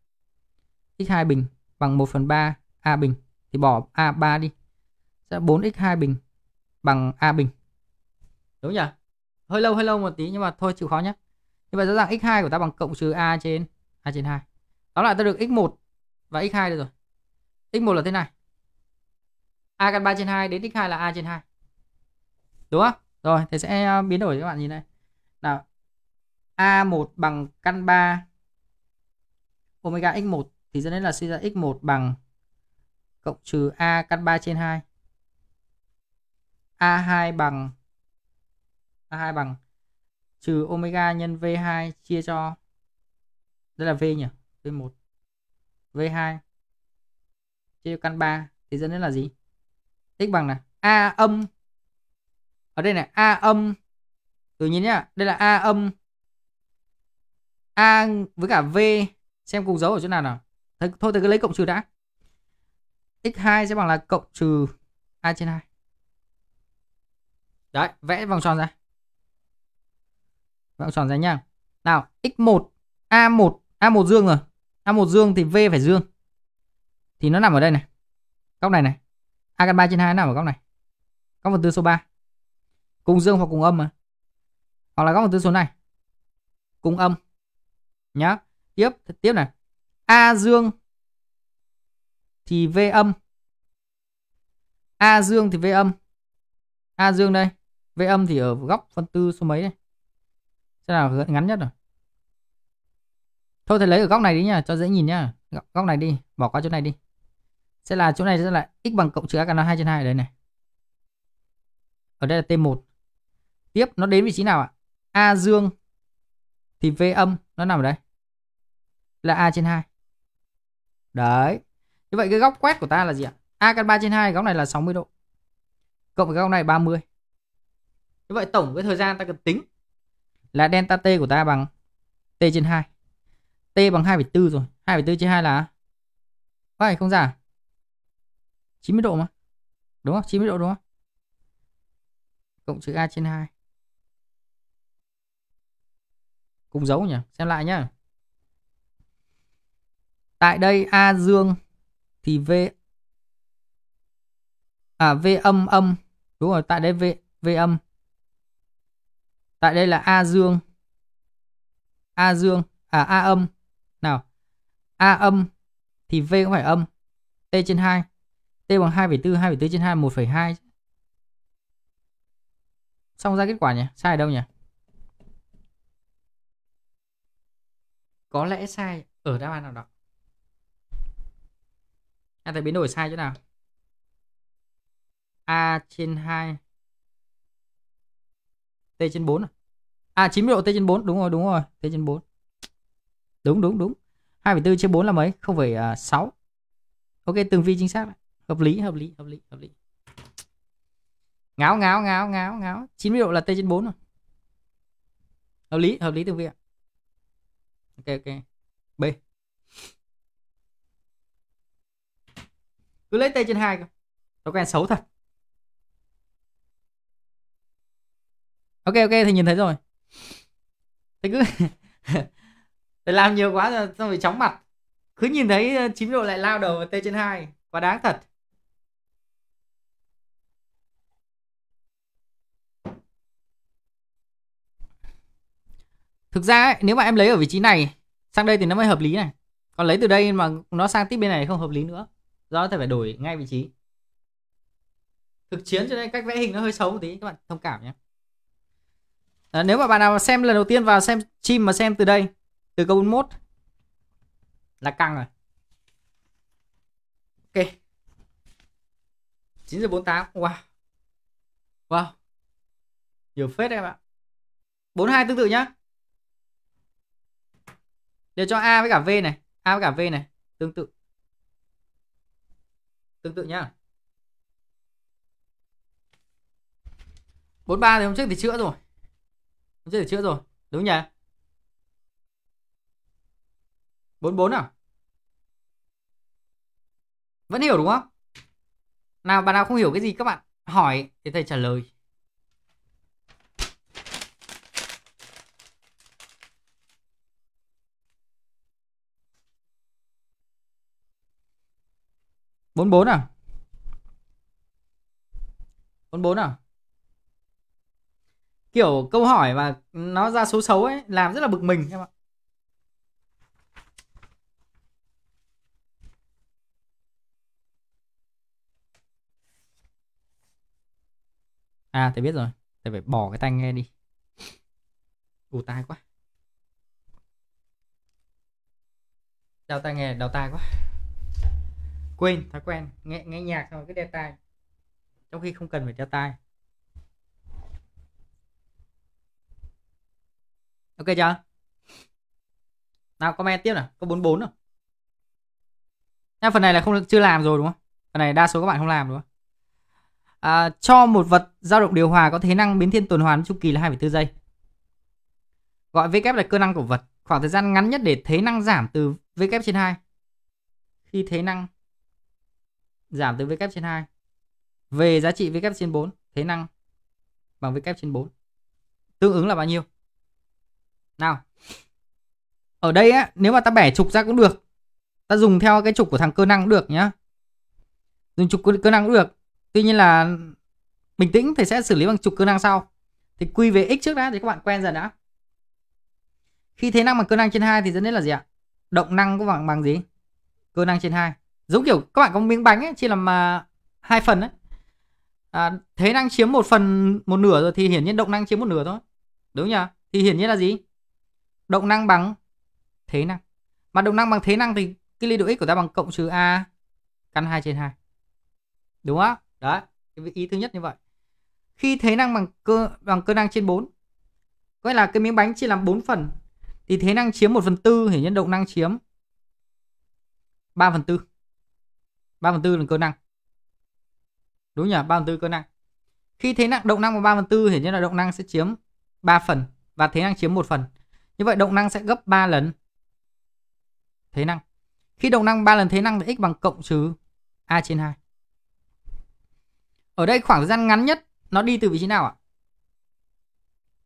x2 bình bằng 1 phần 3 a bình thì bỏ a3 đi sẽ 4x2 bình bằng A bình. Đúng nhỉ? Hơi lâu hơi lâu một tí nhưng mà thôi chịu khó nhé. Như vậy rõ ràng x2 của ta bằng cộng trừ A trên A trên 2. Đó là ta được x1 và x2 đây rồi. x1 là thế này. A căn 3 trên 2 đến x2 là A trên 2. Đúng không? Rồi, thầy sẽ ờ, biến đổi cho các bạn nhìn này. Nào. A1 bằng căn 3 omega x1 thì dẫn đến là suy ra x1 bằng cộng trừ A căn 3 trên 2 A2 bằng A2 bằng trừ omega nhân V2 chia cho đây là V nhỉ? V1 V2 chia cho căn 3 thì dẫn đến là gì? X bằng là A âm ở đây này A âm tự nhiên nhá, đây là A âm A với cả V xem cùng dấu ở chỗ nào nào. Thôi, thôi tôi cứ lấy cộng trừ đã. X2 sẽ bằng là cộng trừ A trên 2. Đấy, vẽ vòng tròn ra. Vòng tròn ra nhá. Nào, x1 A1 A1 dương rồi. A1 dương thì V phải dương. Thì nó nằm ở đây này. Góc này này. A căn 3 trên 2 nằm ở góc này. Góc phần tư số 3. Cùng dương hoặc cùng âm mà. Hoặc là góc phần tư số này. Cùng âm. Nhá. Tiếp tiếp này. A dương thì V âm. A dương thì V âm. A dương đây. V âm thì ở góc phân tư số mấy đây? Sẽ nào ngắn nhất rồi. Thôi thì lấy ở góc này đi nha, cho dễ nhìn nhá. Góc này đi, bỏ qua chỗ này đi. Sẽ là chỗ này sẽ là x bằng cộng trừ a căn 2 trên 2 ở đây này. Ở đây là T1. Tiếp nó đến vị trí nào ạ? A dương thì V âm nó nằm ở đây. Là A trên 2. Đấy. Như vậy cái góc quét của ta là gì ạ? A căn 3 trên 2 góc này là 60 độ. Cộng với góc này 30 như vậy tổng cái thời gian ta cần tính là delta t của ta bằng t trên 2 t bằng 2,4 rồi 2,4 trên 2 là phải không giả 90 độ mà đúng không 90 độ đúng không cộng chữ a trên 2 cùng dấu nhỉ xem lại nhá tại đây a dương thì v à v âm âm đúng rồi tại đây v v âm Tại đây là A dương. A dương, à A âm. Nào, A âm thì V cũng phải âm. T trên 2. T bằng 2,4, 2,4 trên hai 2 hai Xong ra kết quả nhỉ? Sai ở đâu nhỉ? Có lẽ sai ở đáp án nào đó. Anh thấy biến đổi sai chỗ nào? A trên 2 T trên 4 à? À 90 độ T trên 4, đúng rồi, đúng rồi, T trên 4. Đúng đúng đúng. 2,4 chia 4 là mấy? 0,6. Ok, từng vi chính xác. Hợp lý, hợp lý, hợp lý, hợp lý. Ngáo ngáo ngáo ngáo ngáo. 90 độ là T trên 4 rồi. Hợp lý, hợp lý từng vi ạ. Ok ok. B. Cứ lấy T trên 2 cơ. Nó quen xấu thật. ok ok thì nhìn thấy rồi thì cứ thì làm nhiều quá rồi xong bị chóng mặt cứ nhìn thấy ờ, chín độ lại lao đầu vào t trên hai quá đáng thật thực ra ấy, nếu mà em lấy ở vị trí này sang đây thì nó mới hợp lý này còn lấy từ đây mà nó sang tiếp bên này không hợp lý nữa do phải đổi ngay vị trí thực chiến cho nên cách vẽ hình nó hơi xấu một tí các bạn thông cảm nhé à, nếu mà bạn nào xem lần đầu tiên vào xem chim mà xem từ đây từ câu 41 là căng rồi ok 9 giờ 48 wow wow nhiều phết em ạ 42 tương tự nhá để cho A với cả V này A với cả V này tương tự tương tự nhá 43 thì hôm trước thì chữa rồi dễ chữa rồi đúng nhỉ 44 à vẫn hiểu đúng không nào bạn nào không hiểu cái gì các bạn hỏi thì thầy trả lời bốn bốn à bốn bốn à kiểu câu hỏi mà nó ra số xấu ấy làm rất là bực mình em ạ à thầy biết rồi thầy phải bỏ cái tai nghe đi ù tai quá đau tai nghe đau tai quá quên thói quen nghe nghe nhạc xong cứ đeo tai trong khi không cần phải đeo tai ok chưa nào comment tiếp nào có 44 không nha phần này là không chưa làm rồi đúng không phần này đa số các bạn không làm đúng không à, cho một vật dao động điều hòa có thế năng biến thiên tuần hoàn chu kỳ là 2,4 giây gọi V kép e là cơ năng của vật khoảng thời gian ngắn nhất để thế năng giảm từ V kép e trên 2 khi thế năng giảm từ V kép e trên 2 về giá trị V kép trên 4 thế năng bằng V kép trên 4 tương ứng là bao nhiêu nào. Ở đây á, nếu mà ta bẻ trục ra cũng được. Ta dùng theo cái trục của thằng cơ năng cũng được nhá. Dùng trục cơ năng cũng được. Tuy nhiên là bình tĩnh thì sẽ xử lý bằng trục cơ năng sau. Thì quy về x trước đã thì các bạn quen dần đã. Khi thế năng bằng cơ năng trên 2 thì dẫn đến là gì ạ? Động năng của bằng bằng gì? Cơ năng trên 2. Giống kiểu các bạn có miếng bánh ấy, chia làm mà hai phần ấy. À, thế năng chiếm một phần một nửa rồi thì hiển nhiên động năng chiếm một nửa thôi. Đúng nhỉ? Thì hiển nhiên là gì? động năng bằng thế năng mà động năng bằng thế năng thì cái liên độ x của ta bằng cộng trừ a căn 2 trên 2 đúng không đấy cái ý thứ nhất như vậy khi thế năng bằng cơ bằng cơ năng trên 4 Coi là cái miếng bánh chia làm 4 phần Thì thế năng chiếm 1 phần tư hiển nhiên động năng chiếm 3 phần tư 3 phần tư là cơ năng Đúng nhỉ 3 phần tư cơ năng Khi thế năng động năng bằng 3 phần tư hiển nhiên là động năng sẽ chiếm 3 phần Và thế năng chiếm 1 phần như vậy động năng sẽ gấp 3 lần thế năng. Khi động năng 3 lần thế năng thì x bằng cộng trừ A trên 2. Ở đây khoảng thời gian ngắn nhất nó đi từ vị trí nào ạ?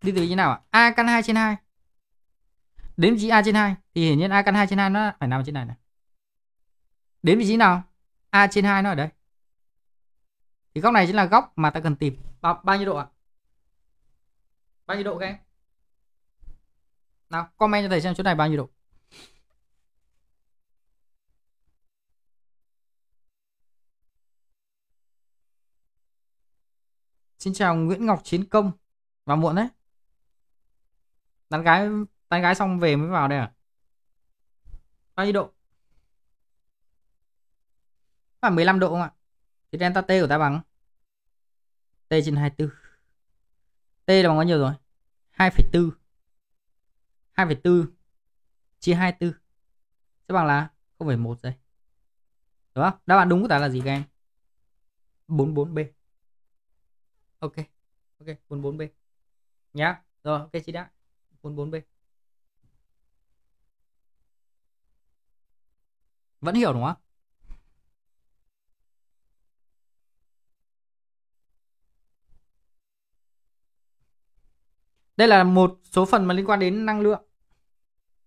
Đi từ vị trí nào ạ? A căn 2 trên 2. Đến vị trí A trên 2 thì hiển nhiên A căn 2 trên 2 nó phải nằm trên này này. Đến vị trí nào? A trên 2 nó ở đây. Thì góc này chính là góc mà ta cần tìm. Bao, bao nhiêu độ ạ? Bao nhiêu độ các em? Nào comment cho thầy xem chỗ này bao nhiêu độ Xin chào Nguyễn Ngọc Chiến Công Vào muộn đấy Tán gái Tán gái xong về mới vào đây à Bao nhiêu độ Khoảng 15 độ không ạ Thì delta T của ta bằng T trên 24 T là bằng bao nhiêu rồi 2,4 2,4 chia 24 sẽ bằng là 0,1 giây. Đúng không? Đáp án đúng của ta là gì các em? 44B. Ok. Ok, 44B. Nhá. Rồi, ok chị đã. 44B. Vẫn hiểu đúng không? đây là một số phần mà liên quan đến năng lượng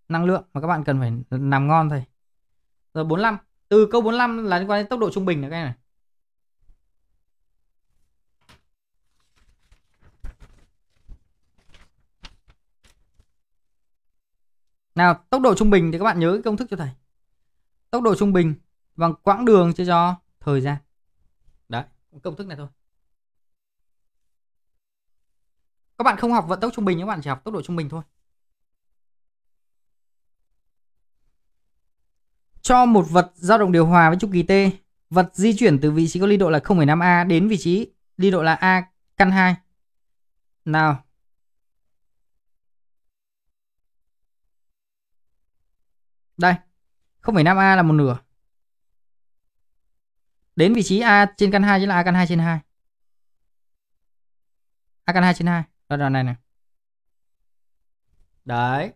năng lượng mà các bạn cần phải làm ngon thôi rồi 45 từ câu 45 là liên quan đến tốc độ trung bình này các em này Nào, tốc độ trung bình thì các bạn nhớ cái công thức cho thầy. Tốc độ trung bình bằng quãng đường chia cho thời gian. Đấy, công thức này thôi. các bạn không học vận tốc trung bình các bạn chỉ học tốc độ trung bình thôi cho một vật dao động điều hòa với chu kỳ t vật di chuyển từ vị trí có ly độ là 0,5 a đến vị trí ly độ là a căn 2 nào đây 0,5 a là một nửa đến vị trí a trên căn 2 chính là a căn 2 trên 2 a căn 2 trên 2 Đoạn đoạn này này. Đấy.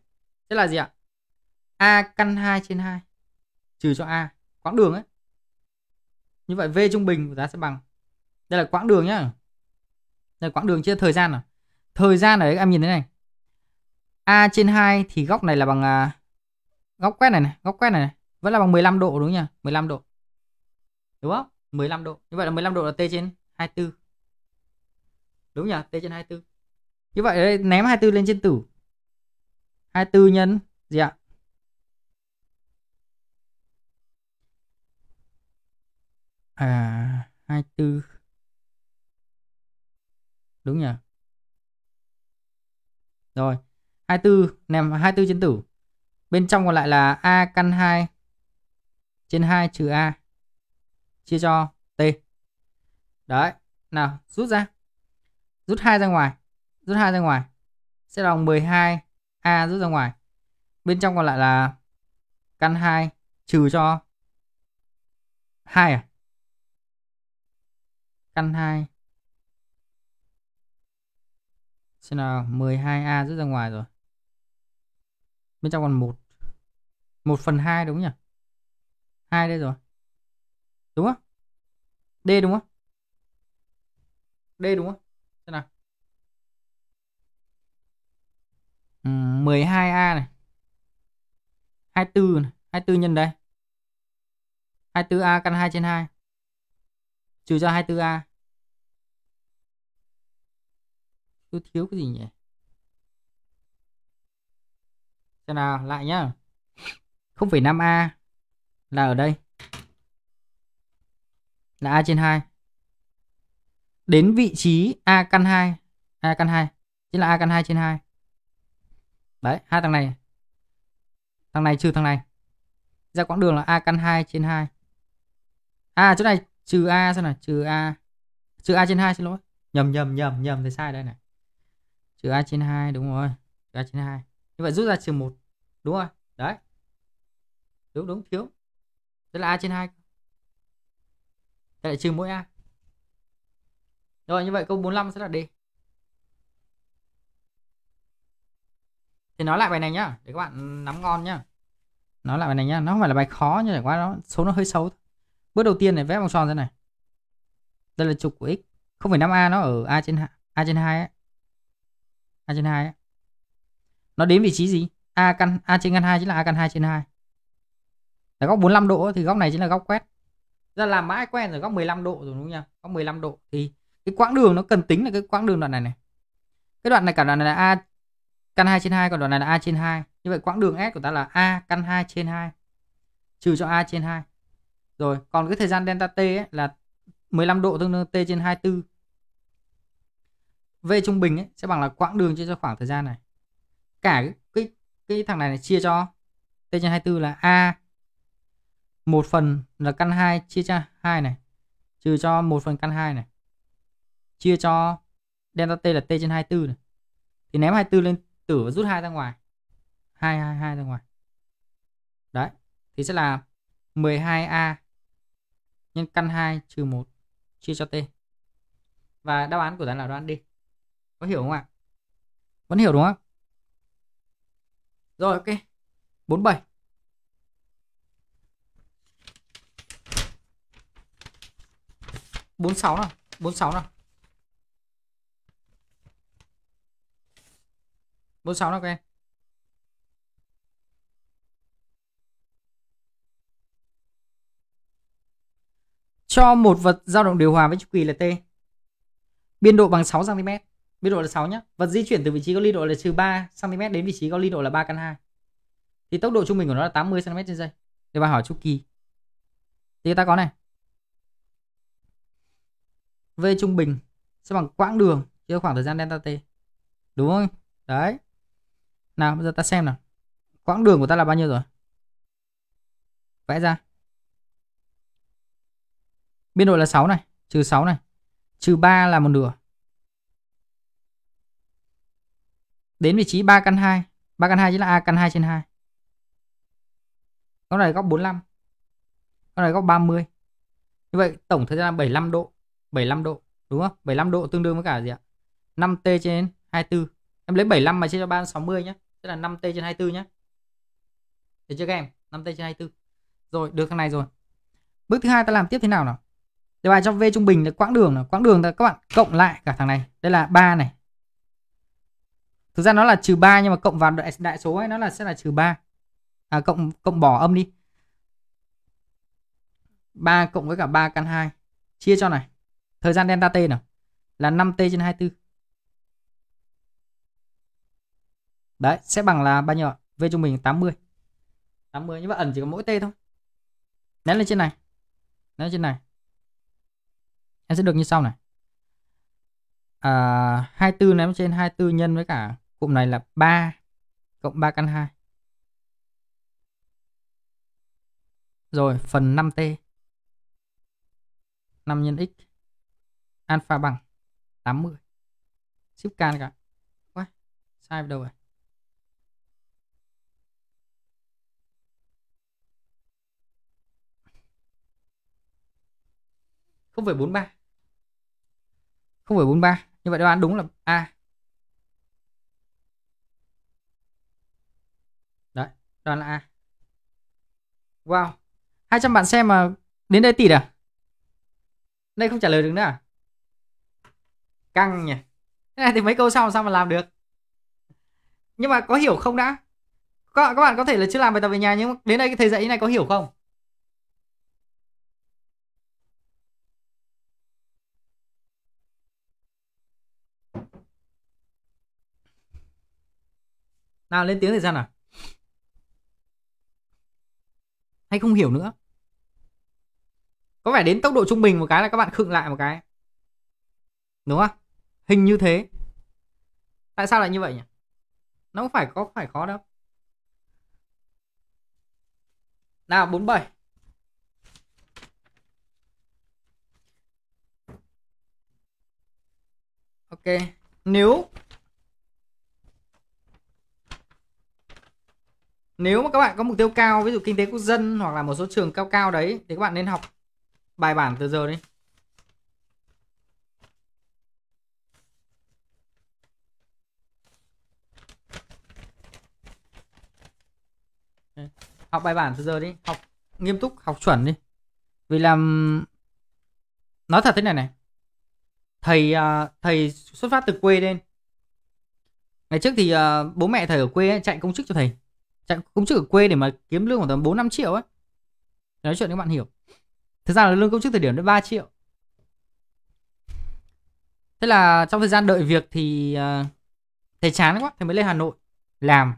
tức là gì ạ? A căn 2 trên 2 trừ cho A, quãng đường ấy. Như vậy V trung bình của ta sẽ bằng. Đây là quãng đường nhá. Đây là quãng đường chia thời gian à. Thời gian đấy em nhìn thấy này. A trên 2 thì góc này là bằng à, góc quét này này, góc quét này, này vẫn là bằng 15 độ đúng không nhỉ? 15 độ. Đúng không? 15 độ. Như vậy là 15 độ là T trên 24. Đúng nhỉ? T trên 24 như vậy đây ném 24 lên trên tử 24 nhân gì ạ à 24 đúng nhỉ rồi 24 ném 24 trên tử bên trong còn lại là a căn 2 trên 2 trừ a chia cho t đấy nào rút ra rút hai ra ngoài rút 2 ra ngoài sẽ là 12 A rút ra ngoài bên trong còn lại là căn 2 trừ cho 2 à căn 2 sẽ là 12A rút ra ngoài rồi bên trong còn 1 1 phần 2 đúng nhỉ 2 đây rồi đúng không D đúng không D đúng không 12A này. 24 này. 24 nhân đây. 24A căn 2 trên 2. Trừ ra 24A. Tôi thiếu cái gì nhỉ? Xem nào, lại nhá. 0,5A là ở đây. Là A trên 2. Đến vị trí A căn 2. A căn 2. Chính là A căn 2 trên 2. Đấy, hai thằng này. Thằng này trừ thằng này. Ra quãng đường là A căn 2 trên 2. À chỗ này trừ A xem nào, trừ A. Trừ A trên 2 xin lỗi. Nhầm nhầm nhầm nhầm thì sai đây này. Trừ A trên 2 đúng rồi. Trừ A trên 2. Như vậy rút ra trừ 1. Đúng rồi. Đấy. Đúng đúng thiếu. tức là A trên 2. Đây lại trừ mỗi A. Rồi như vậy câu 45 sẽ là đi thì nói lại bài này nhá để các bạn nắm ngon nhá nói lại bài này nhá nó không phải là bài khó nhưng mà quá nó số nó hơi xấu bước đầu tiên này vẽ vòng tròn ra này đây là trục của x không phải năm a nó ở a trên a trên hai a trên hai nó đến vị trí gì a căn a trên căn hai chính là a căn hai trên hai là góc 45 độ thì góc này chính là góc quét ra làm mãi quen rồi góc 15 độ rồi đúng không nhỉ góc 15 độ thì cái quãng đường nó cần tính là cái quãng đường đoạn này này cái đoạn này cả đoạn này là a căn 2 trên 2 còn đoạn này là a trên 2 như vậy quãng đường s của ta là a căn 2 trên 2 trừ cho a trên 2 rồi còn cái thời gian delta t ấy là 15 độ tương đương t trên 24 v trung bình ấy, sẽ bằng là quãng đường chia cho khoảng thời gian này cả cái cái, cái thằng này, này chia cho t trên 24 là a một phần là căn 2 chia cho 2 này trừ cho một phần căn 2 này chia cho delta t là t trên 24 này thì ném 24 lên tử và rút hai ra ngoài hai hai hai ra ngoài đấy thì sẽ là 12a nhân căn 2 trừ 1 chia cho t và đáp án của ta là đáp đi có hiểu không ạ vẫn hiểu đúng không rồi ok 47 46 nào 46 nào bốn sáu đó các em. Cho một vật dao động điều hòa với chu kỳ là t. Biên độ bằng 6 cm. Biên độ là 6 nhé. Vật di chuyển từ vị trí có ly độ là trừ 3 cm đến vị trí có ly độ là 3 căn 2. Thì tốc độ trung bình của nó là 80 cm trên giây. Để bài hỏi chu kỳ. Thì ta có này. V trung bình sẽ bằng quãng đường chia khoảng thời gian delta t. Đúng không? Đấy. Nào bây giờ ta xem nào. Quãng đường của ta là bao nhiêu rồi? Vẽ ra. Biên độ là 6 này, trừ 6 này. Trừ 3 là một nửa. Đến vị trí 3 căn 2. 3 căn 2 chính là A căn 2 trên 2. Góc này góc 45. Góc này góc 30. Như vậy tổng thời gian là 75 độ. 75 độ đúng không? 75 độ tương đương với cả gì ạ? 5T trên 24. Em lấy 75 mà chia cho 3 60 nhé tức là 5t trên 24 nhé được chưa các em 5t trên 24 rồi được thằng này rồi bước thứ hai ta làm tiếp thế nào nào đề bài cho v trung bình là quãng đường là quãng đường là các bạn cộng lại cả thằng này đây là 3 này thực ra nó là trừ 3 nhưng mà cộng vào đại, đại số ấy nó là sẽ là trừ 3 à, cộng cộng bỏ âm đi 3 cộng với cả 3 căn 2 chia cho này thời gian delta t nào là 5t trên 24 Đấy, sẽ bằng là bao nhiêu V trung bình 80. 80 nhưng mà ẩn chỉ có mỗi T thôi. Nén lên trên này. Nén lên trên này. Em sẽ được như sau này. À, 24 ném trên 24 nhân với cả cụm này là 3 cộng 3 căn 2. Rồi, phần 5T. 5 nhân x alpha bằng 80. Ship can cả. Quá, sai đâu rồi? 0,43 0,43 như vậy đáp án đúng là A đấy đáp án là A wow 200 bạn xem mà đến đây tịt à đây không trả lời được nữa à căng nhỉ thế này thì mấy câu sau sao mà làm được nhưng mà có hiểu không đã các, bạn có thể là chưa làm bài tập về nhà nhưng đến đây cái thầy dạy như này có hiểu không nào lên tiếng thì xem nào hay không hiểu nữa có vẻ đến tốc độ trung bình một cái là các bạn khựng lại một cái đúng không hình như thế tại sao lại như vậy nhỉ nó không phải có phải khó đâu nào 47 ok nếu nếu mà các bạn có mục tiêu cao ví dụ kinh tế quốc dân hoặc là một số trường cao cao đấy thì các bạn nên học bài bản từ giờ đi học bài bản từ giờ đi học nghiêm túc học chuẩn đi vì làm nói thật thế này này thầy à, thầy xuất phát từ quê lên ngày trước thì à, bố mẹ thầy ở quê ấy, chạy công chức cho thầy chạy công chức ở quê để mà kiếm lương khoảng tầm 4 5 triệu ấy. Nói chuyện các bạn hiểu. Thực ra là lương công chức thời điểm đó 3 triệu. Thế là trong thời gian đợi việc thì uh, thầy chán quá, thầy mới lên Hà Nội làm.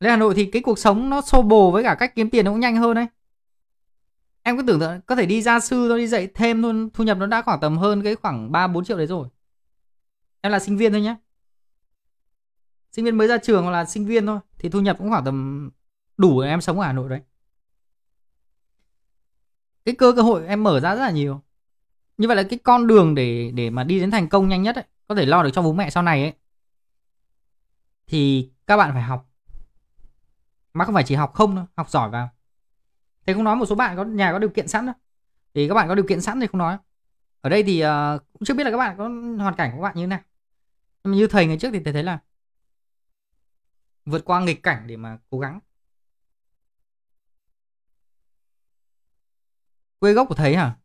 Lên Hà Nội thì cái cuộc sống nó xô bồ với cả cách kiếm tiền nó cũng nhanh hơn đấy. Em cứ tưởng tượng có thể đi gia sư thôi, đi dạy thêm luôn, thu nhập nó đã khoảng tầm hơn cái khoảng 3 4 triệu đấy rồi. Em là sinh viên thôi nhé sinh viên mới ra trường hoặc là sinh viên thôi thì thu nhập cũng khoảng tầm đủ để em sống ở Hà Nội đấy cái cơ cơ hội em mở ra rất là nhiều như vậy là cái con đường để để mà đi đến thành công nhanh nhất ấy, có thể lo được cho bố mẹ sau này ấy thì các bạn phải học mà không phải chỉ học không đâu học giỏi vào thế không nói một số bạn có nhà có điều kiện sẵn đó thì các bạn có điều kiện sẵn thì không nói ở đây thì uh, cũng chưa biết là các bạn có hoàn cảnh của các bạn như thế nào nhưng mà như thầy ngày trước thì thầy thấy là vượt qua nghịch cảnh để mà cố gắng quê gốc của thầy hả à?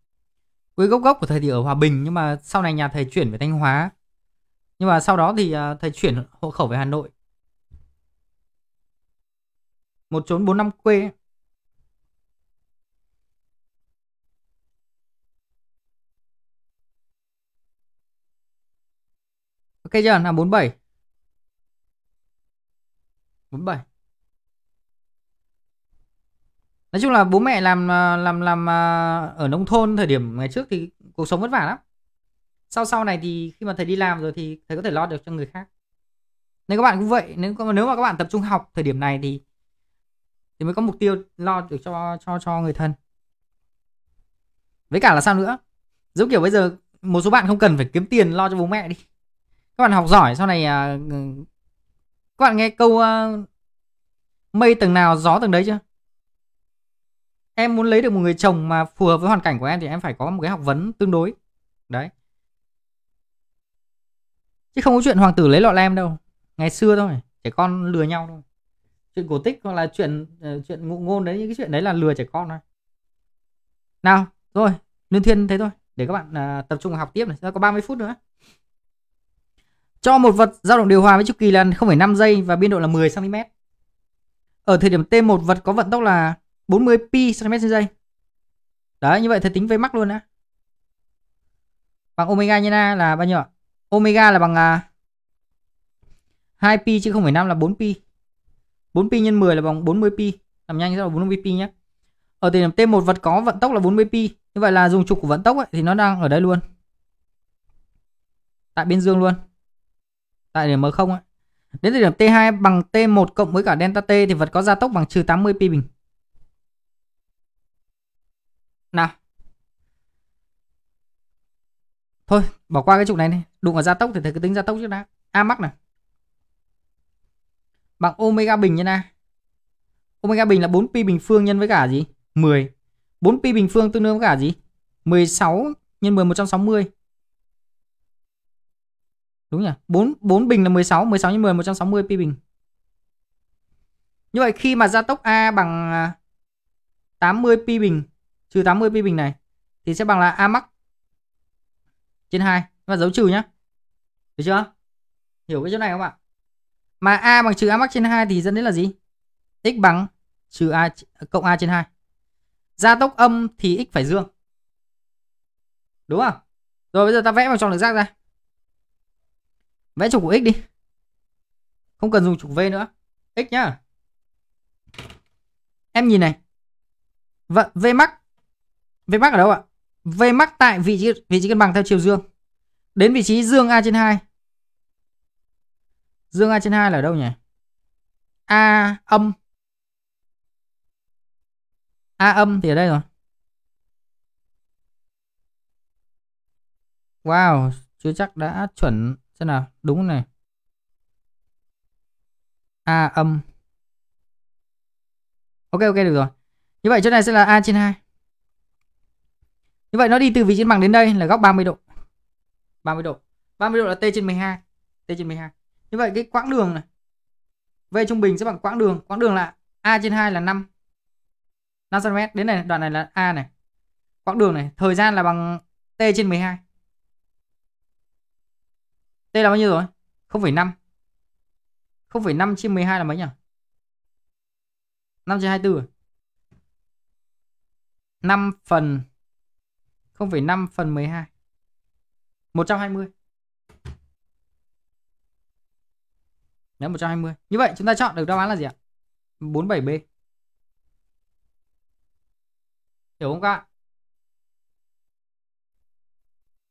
quê gốc gốc của thầy thì ở hòa bình nhưng mà sau này nhà thầy chuyển về thanh hóa nhưng mà sau đó thì à, thầy chuyển hộ khẩu về hà nội một chốn bốn năm quê ok chưa là 47 47 nói chung là bố mẹ làm à, làm làm à, ở nông thôn thời điểm ngày trước thì cuộc sống vất vả lắm sau sau này thì khi mà thầy đi làm rồi thì thầy có thể lo được cho người khác nên các bạn cũng vậy nếu nếu mà các bạn tập trung học thời điểm này thì thì mới có mục tiêu lo được cho cho cho người thân với cả là sao nữa giống kiểu bây giờ một số bạn không cần phải kiếm tiền lo cho bố mẹ đi các bạn học giỏi sau này à, các bạn nghe câu uh, mây tầng nào gió tầng đấy chưa? Em muốn lấy được một người chồng mà phù hợp với hoàn cảnh của em thì em phải có một cái học vấn tương đối. Đấy. Chứ không có chuyện hoàng tử lấy lọ lem đâu. Ngày xưa thôi, trẻ con lừa nhau thôi. Chuyện cổ tích hoặc là chuyện uh, chuyện ngụ ngôn đấy những cái chuyện đấy là lừa trẻ con thôi. Nào, rồi, Lương Thiên thế thôi. Để các bạn uh, tập trung học tiếp này, Đã có 30 phút nữa. Cho một vật dao động điều hòa với chu kỳ là 0,5 giây và biên độ là 10 cm. Ở thời điểm T1 vật có vận tốc là 40 pi cm trên giây. Đấy, như vậy thầy tính về mắc luôn á. Bằng omega nhân A là bao nhiêu ạ? Omega là bằng à, 2 pi chứ không phải 5 là 4 pi. 4 pi nhân 10 là bằng 40 pi. Làm nhanh ra là 40 pi nhé. Ở thời điểm T1 vật có vận tốc là 40 pi. Như vậy là dùng trục của vận tốc ấy, thì nó đang ở đây luôn. Tại biên dương luôn tại điểm M0 ấy. Đến thời điểm T2 bằng T1 cộng với cả delta T thì vật có gia tốc bằng trừ 80 pi bình. Nào. Thôi, bỏ qua cái trục này đi. Đụng vào gia tốc thì thấy cái tính gia tốc trước đã. A mắc này. Bằng omega bình nhân A. Omega bình là 4 pi bình phương nhân với cả gì? 10. 4 pi bình phương tương đương với cả gì? 16 nhân 10 160. Đúng nhỉ? 4 4 bình là 16, 16 x 10 160 pi bình. Như vậy khi mà gia tốc A bằng 80 à, pi bình trừ 80 pi bình này thì sẽ bằng là A max trên 2 và dấu trừ nhá. Được chưa? Hiểu cái chỗ này không ạ? Mà A bằng trừ A max trên 2 thì dẫn đến là gì? X bằng trừ A cộng A trên 2. Gia tốc âm thì x phải dương. Đúng không? Rồi bây giờ ta vẽ vào trong lược giác ra vẽ trục của x đi không cần dùng trục v nữa x nhá em nhìn này vậy v max v max ở đâu ạ v max tại vị trí vị trí cân bằng theo chiều dương đến vị trí dương a trên 2 dương a trên 2 là ở đâu nhỉ a âm a âm thì ở đây rồi wow chưa chắc đã chuẩn Xem nào, đúng này. A âm. Ok ok được rồi. Như vậy chỗ này sẽ là A trên 2. Như vậy nó đi từ vị trí bằng đến đây là góc 30 độ. 30 độ. 30 độ là T trên 12. T trên 12. Như vậy cái quãng đường này. V trung bình sẽ bằng quãng đường. Quãng đường là A trên 2 là 5. 5 cm. Đến này đoạn này là A này. Quãng đường này. Thời gian là bằng T trên 12. Đây là bao nhiêu rồi? 0,5 0,5 chia 12 là mấy nhỉ? 5 chia 24 5 à? phần 0,5 phần 12 120 Đấy 120 Như vậy chúng ta chọn được đáp án là gì ạ? 47B Hiểu không các bạn?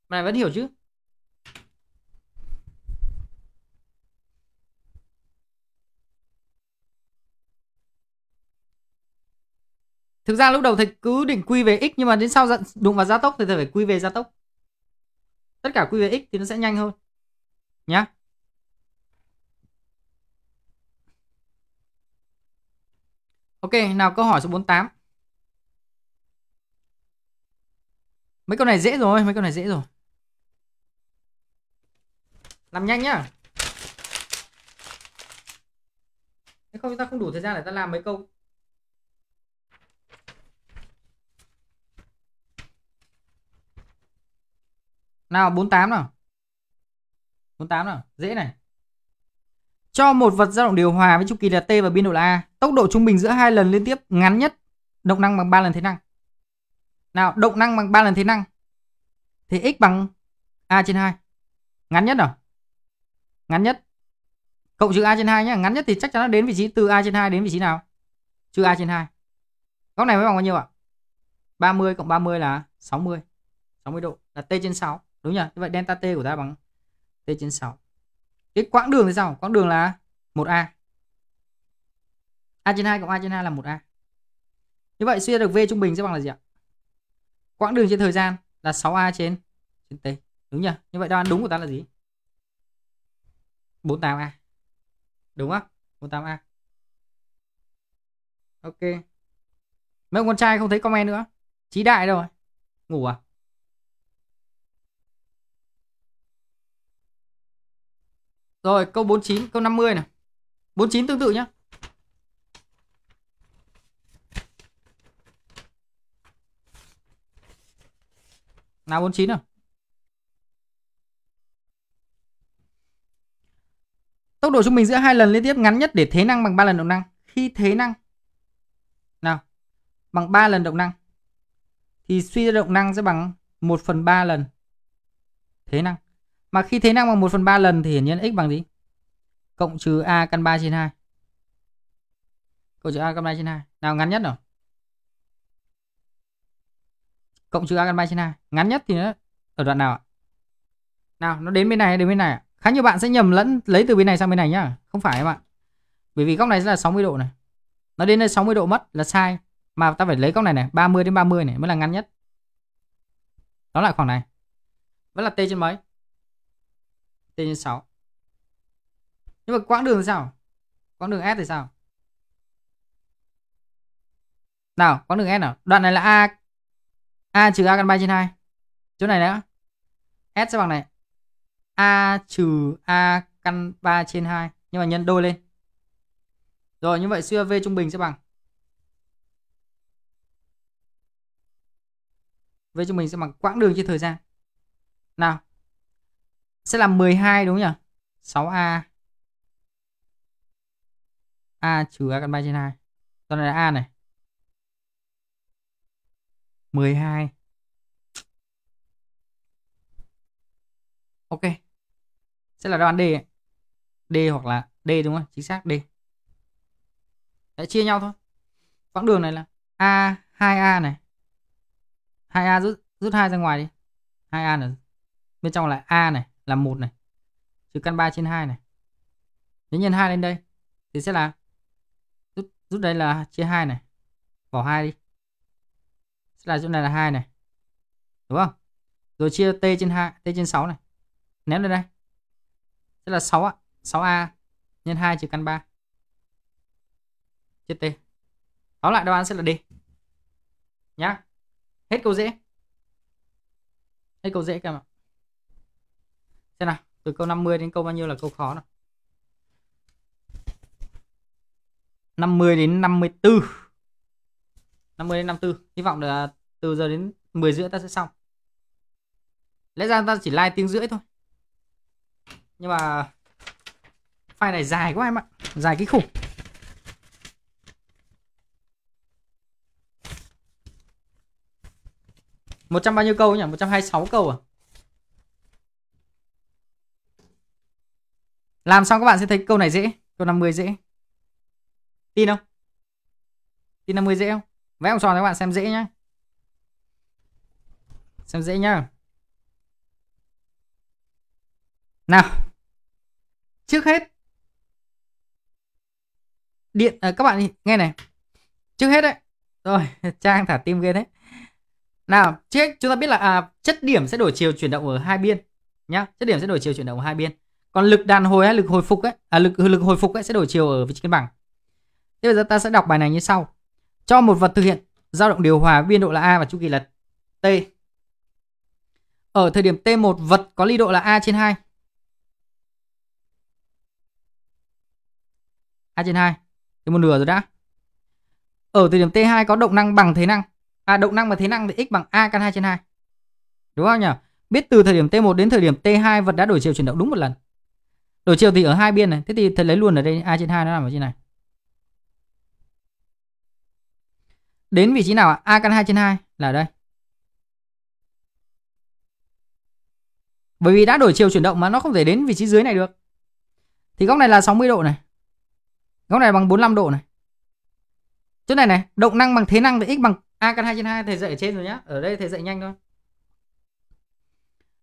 Mà vẫn hiểu chứ? thực ra lúc đầu thầy cứ định quy về x nhưng mà đến sau đụng vào gia tốc thì thầy phải quy về gia tốc tất cả quy về x thì nó sẽ nhanh hơn nhá Ok, nào câu hỏi số 48 Mấy câu này dễ rồi, mấy câu này dễ rồi Làm nhanh nhá Nếu không chúng ta không đủ thời gian để ta làm mấy câu Nào 48 nào. 48 nào, dễ này. Cho một vật dao động điều hòa với chu kỳ là T và biên độ là A, tốc độ trung bình giữa hai lần liên tiếp ngắn nhất, động năng bằng 3 lần thế năng. Nào, động năng bằng 3 lần thế năng. Thì x bằng A trên 2. Ngắn nhất nào? Ngắn nhất. Cộng trừ A trên 2 nhé. Ngắn nhất thì chắc chắn nó đến vị trí từ A trên 2 đến vị trí nào? Trừ A trên 2. Góc này mới bằng bao nhiêu ạ? 30 cộng 30 là 60. 60 độ là T trên 6 đúng nhỉ như vậy delta t của ta bằng t trên 6 cái quãng đường thì sao quãng đường là 1a a trên 2 cộng a trên 2 là 1a như vậy suy ra được v trung bình sẽ bằng là gì ạ quãng đường trên thời gian là 6a trên trên t đúng nhỉ như vậy đáp án đúng của ta là gì 48a đúng không 48a ok mấy con trai không thấy comment nữa trí đại đâu rồi ngủ à Rồi câu 49, câu 50 này. 49 tương tự nhé. Nào 49 nào. Tốc độ trung bình giữa hai lần liên tiếp ngắn nhất để thế năng bằng 3 lần động năng. Khi thế năng nào bằng 3 lần động năng thì suy ra động năng sẽ bằng 1 phần 3 lần thế năng. Mà khi thế năng bằng 1 phần 3 lần thì hiển nhiên x bằng gì? Cộng trừ a căn 3 trên 2. Cộng trừ a căn 3 trên 2. Nào ngắn nhất nào. Cộng trừ a căn 3 trên 2. Ngắn nhất thì nó ở đoạn nào ạ? Nào, nó đến bên này đến bên này ạ? Khá nhiều bạn sẽ nhầm lẫn lấy từ bên này sang bên này nhá. Không phải em ạ. Bởi vì góc này sẽ là 60 độ này. Nó đến đây 60 độ mất là sai. Mà ta phải lấy góc này này, 30 đến 30 này mới là ngắn nhất. Đó là khoảng này. Vẫn là t trên mấy? t nhân 6 nhưng mà quãng đường thì sao quãng đường s thì sao nào quãng đường s nào đoạn này là a a trừ a căn 3 trên 2 chỗ này nữa s sẽ bằng này a trừ a căn 3 trên 2 nhưng mà nhân đôi lên rồi như vậy siêu v trung bình sẽ bằng v trung bình sẽ bằng quãng đường trên thời gian nào sẽ là 12 đúng không nhỉ? 6A A trừ A căn 3 trên 2 Con này là A này 12 Ok Sẽ là đáp án D D hoặc là D đúng không? Chính xác D Đấy, chia nhau thôi Quãng đường này là A 2A này 2A rút, rút 2 ra ngoài đi 2A là bên trong là A này là một này trừ căn 3 trên 2 này nếu nhân 2 lên đây thì sẽ là rút rút đây là chia 2 này bỏ 2 đi sẽ là chỗ này là 2 này đúng không rồi chia t trên 2 t trên 6 này ném lên đây sẽ là 6 ạ 6a nhân 2 trừ căn 3 chia t đó lại đáp án sẽ là D nhá hết câu dễ hết câu dễ các bạn Xem nào, từ câu 50 đến câu bao nhiêu là câu khó nào. 50 đến 54. 50 đến 54. Hy vọng là từ giờ đến 10 rưỡi ta sẽ xong. Lẽ ra ta chỉ like tiếng rưỡi thôi. Nhưng mà file này dài quá em ạ, dài cái khủng. một trăm bao nhiêu câu nhỉ? 126 câu à? Làm xong các bạn sẽ thấy câu này dễ, câu 50 dễ. Tin không? Tin 50 dễ không? Vẽ vòng tròn cho các bạn xem dễ nhá. Xem dễ nhá. Nào. Trước hết điện à, các bạn nghe này. Trước hết đấy. Rồi, trang thả tim ghê đấy. Nào, trước hết chúng ta biết là à, chất điểm sẽ đổi chiều chuyển động ở hai biên nhá. Chất điểm sẽ đổi chiều chuyển động ở hai biên còn lực đàn hồi hay lực hồi phục ấy à, lực lực hồi phục ấy sẽ đổi chiều ở vị trí cân bằng thế bây giờ ta sẽ đọc bài này như sau cho một vật thực hiện dao động điều hòa biên độ là a và chu kỳ là t ở thời điểm t1 vật có ly độ là a trên 2 a trên 2 thì một nửa rồi đã ở thời điểm t2 có động năng bằng thế năng à động năng và thế năng thì x bằng a căn 2 trên 2 đúng không nhỉ biết từ thời điểm t1 đến thời điểm t2 vật đã đổi chiều chuyển động đúng một lần Đổi chiều thì ở hai biên này. Thế thì thầy lấy luôn ở đây A trên 2 nó nằm ở trên này. Đến vị trí nào ạ? A căn 2 trên 2 là ở đây. Bởi vì đã đổi chiều chuyển động mà nó không thể đến vị trí dưới này được. Thì góc này là 60 độ này. Góc này bằng 45 độ này. Chỗ này này, động năng bằng thế năng thì x bằng A căn 2 trên 2 thầy dạy ở trên rồi nhá. Ở đây thầy dạy nhanh thôi.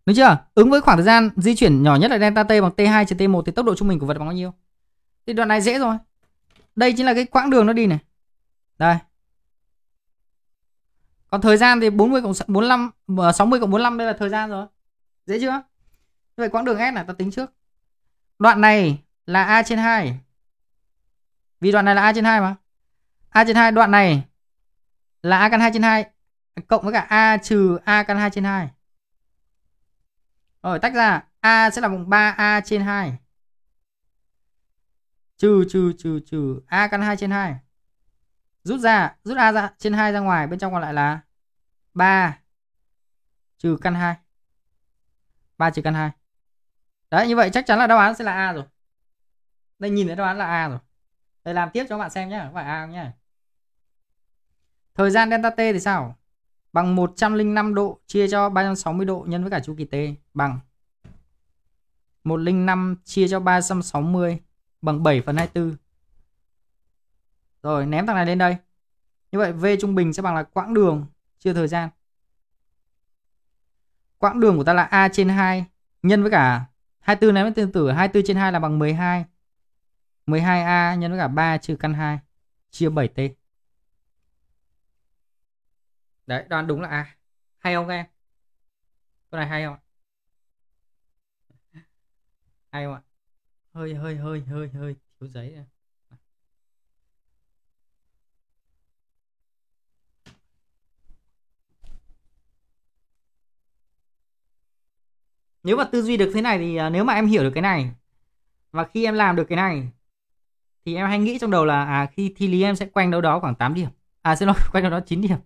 Đúng chưa? Ứng với khoảng thời gian di chuyển nhỏ nhất là delta t bằng t2 trừ t1 thì tốc độ trung bình của vật bằng bao nhiêu? Thì đoạn này dễ rồi. Đây chính là cái quãng đường nó đi này. Đây. Còn thời gian thì 40 cộng 45 60 ờ, cộng 45 đây là thời gian rồi. Dễ chưa? Vậy quãng đường S là ta tính trước. Đoạn này là A trên 2. Vì đoạn này là A trên 2 mà. A trên 2 đoạn này là A căn 2 trên 2 cộng với cả A trừ A căn 2 trên 2. Rồi ờ, tách ra. A sẽ là bằng 3A trên 2. Trừ trừ trừ trừ A căn 2 trên 2. Rút ra, rút A ra trên 2 ra ngoài, bên trong còn lại là 3 trừ căn 2. 3 trừ căn 2. Đấy, như vậy chắc chắn là đáp án sẽ là A rồi. Đây nhìn thấy đáp án là A rồi. Đây làm tiếp cho các bạn xem nhé, phải A không nhé. Thời gian delta t thì sao? bằng 105 độ chia cho 360 độ nhân với cả chu kỳ T bằng 105 chia cho 360 bằng 7 phần 24. Rồi ném thằng này lên đây. Như vậy V trung bình sẽ bằng là quãng đường chia thời gian. Quãng đường của ta là A trên 2 nhân với cả 24 ném với tương tử 24 trên 2 là bằng 12. 12A nhân với cả 3 trừ căn 2 chia 7T đấy đoán đúng là A hay không các em Câu này hay không hay không ạ hơi hơi hơi hơi hơi thiếu giấy này. nếu mà tư duy được thế này thì à, nếu mà em hiểu được cái này và khi em làm được cái này thì em hay nghĩ trong đầu là à khi thi lý em sẽ quanh đâu đó khoảng 8 điểm à xin lỗi quanh đâu đó 9 điểm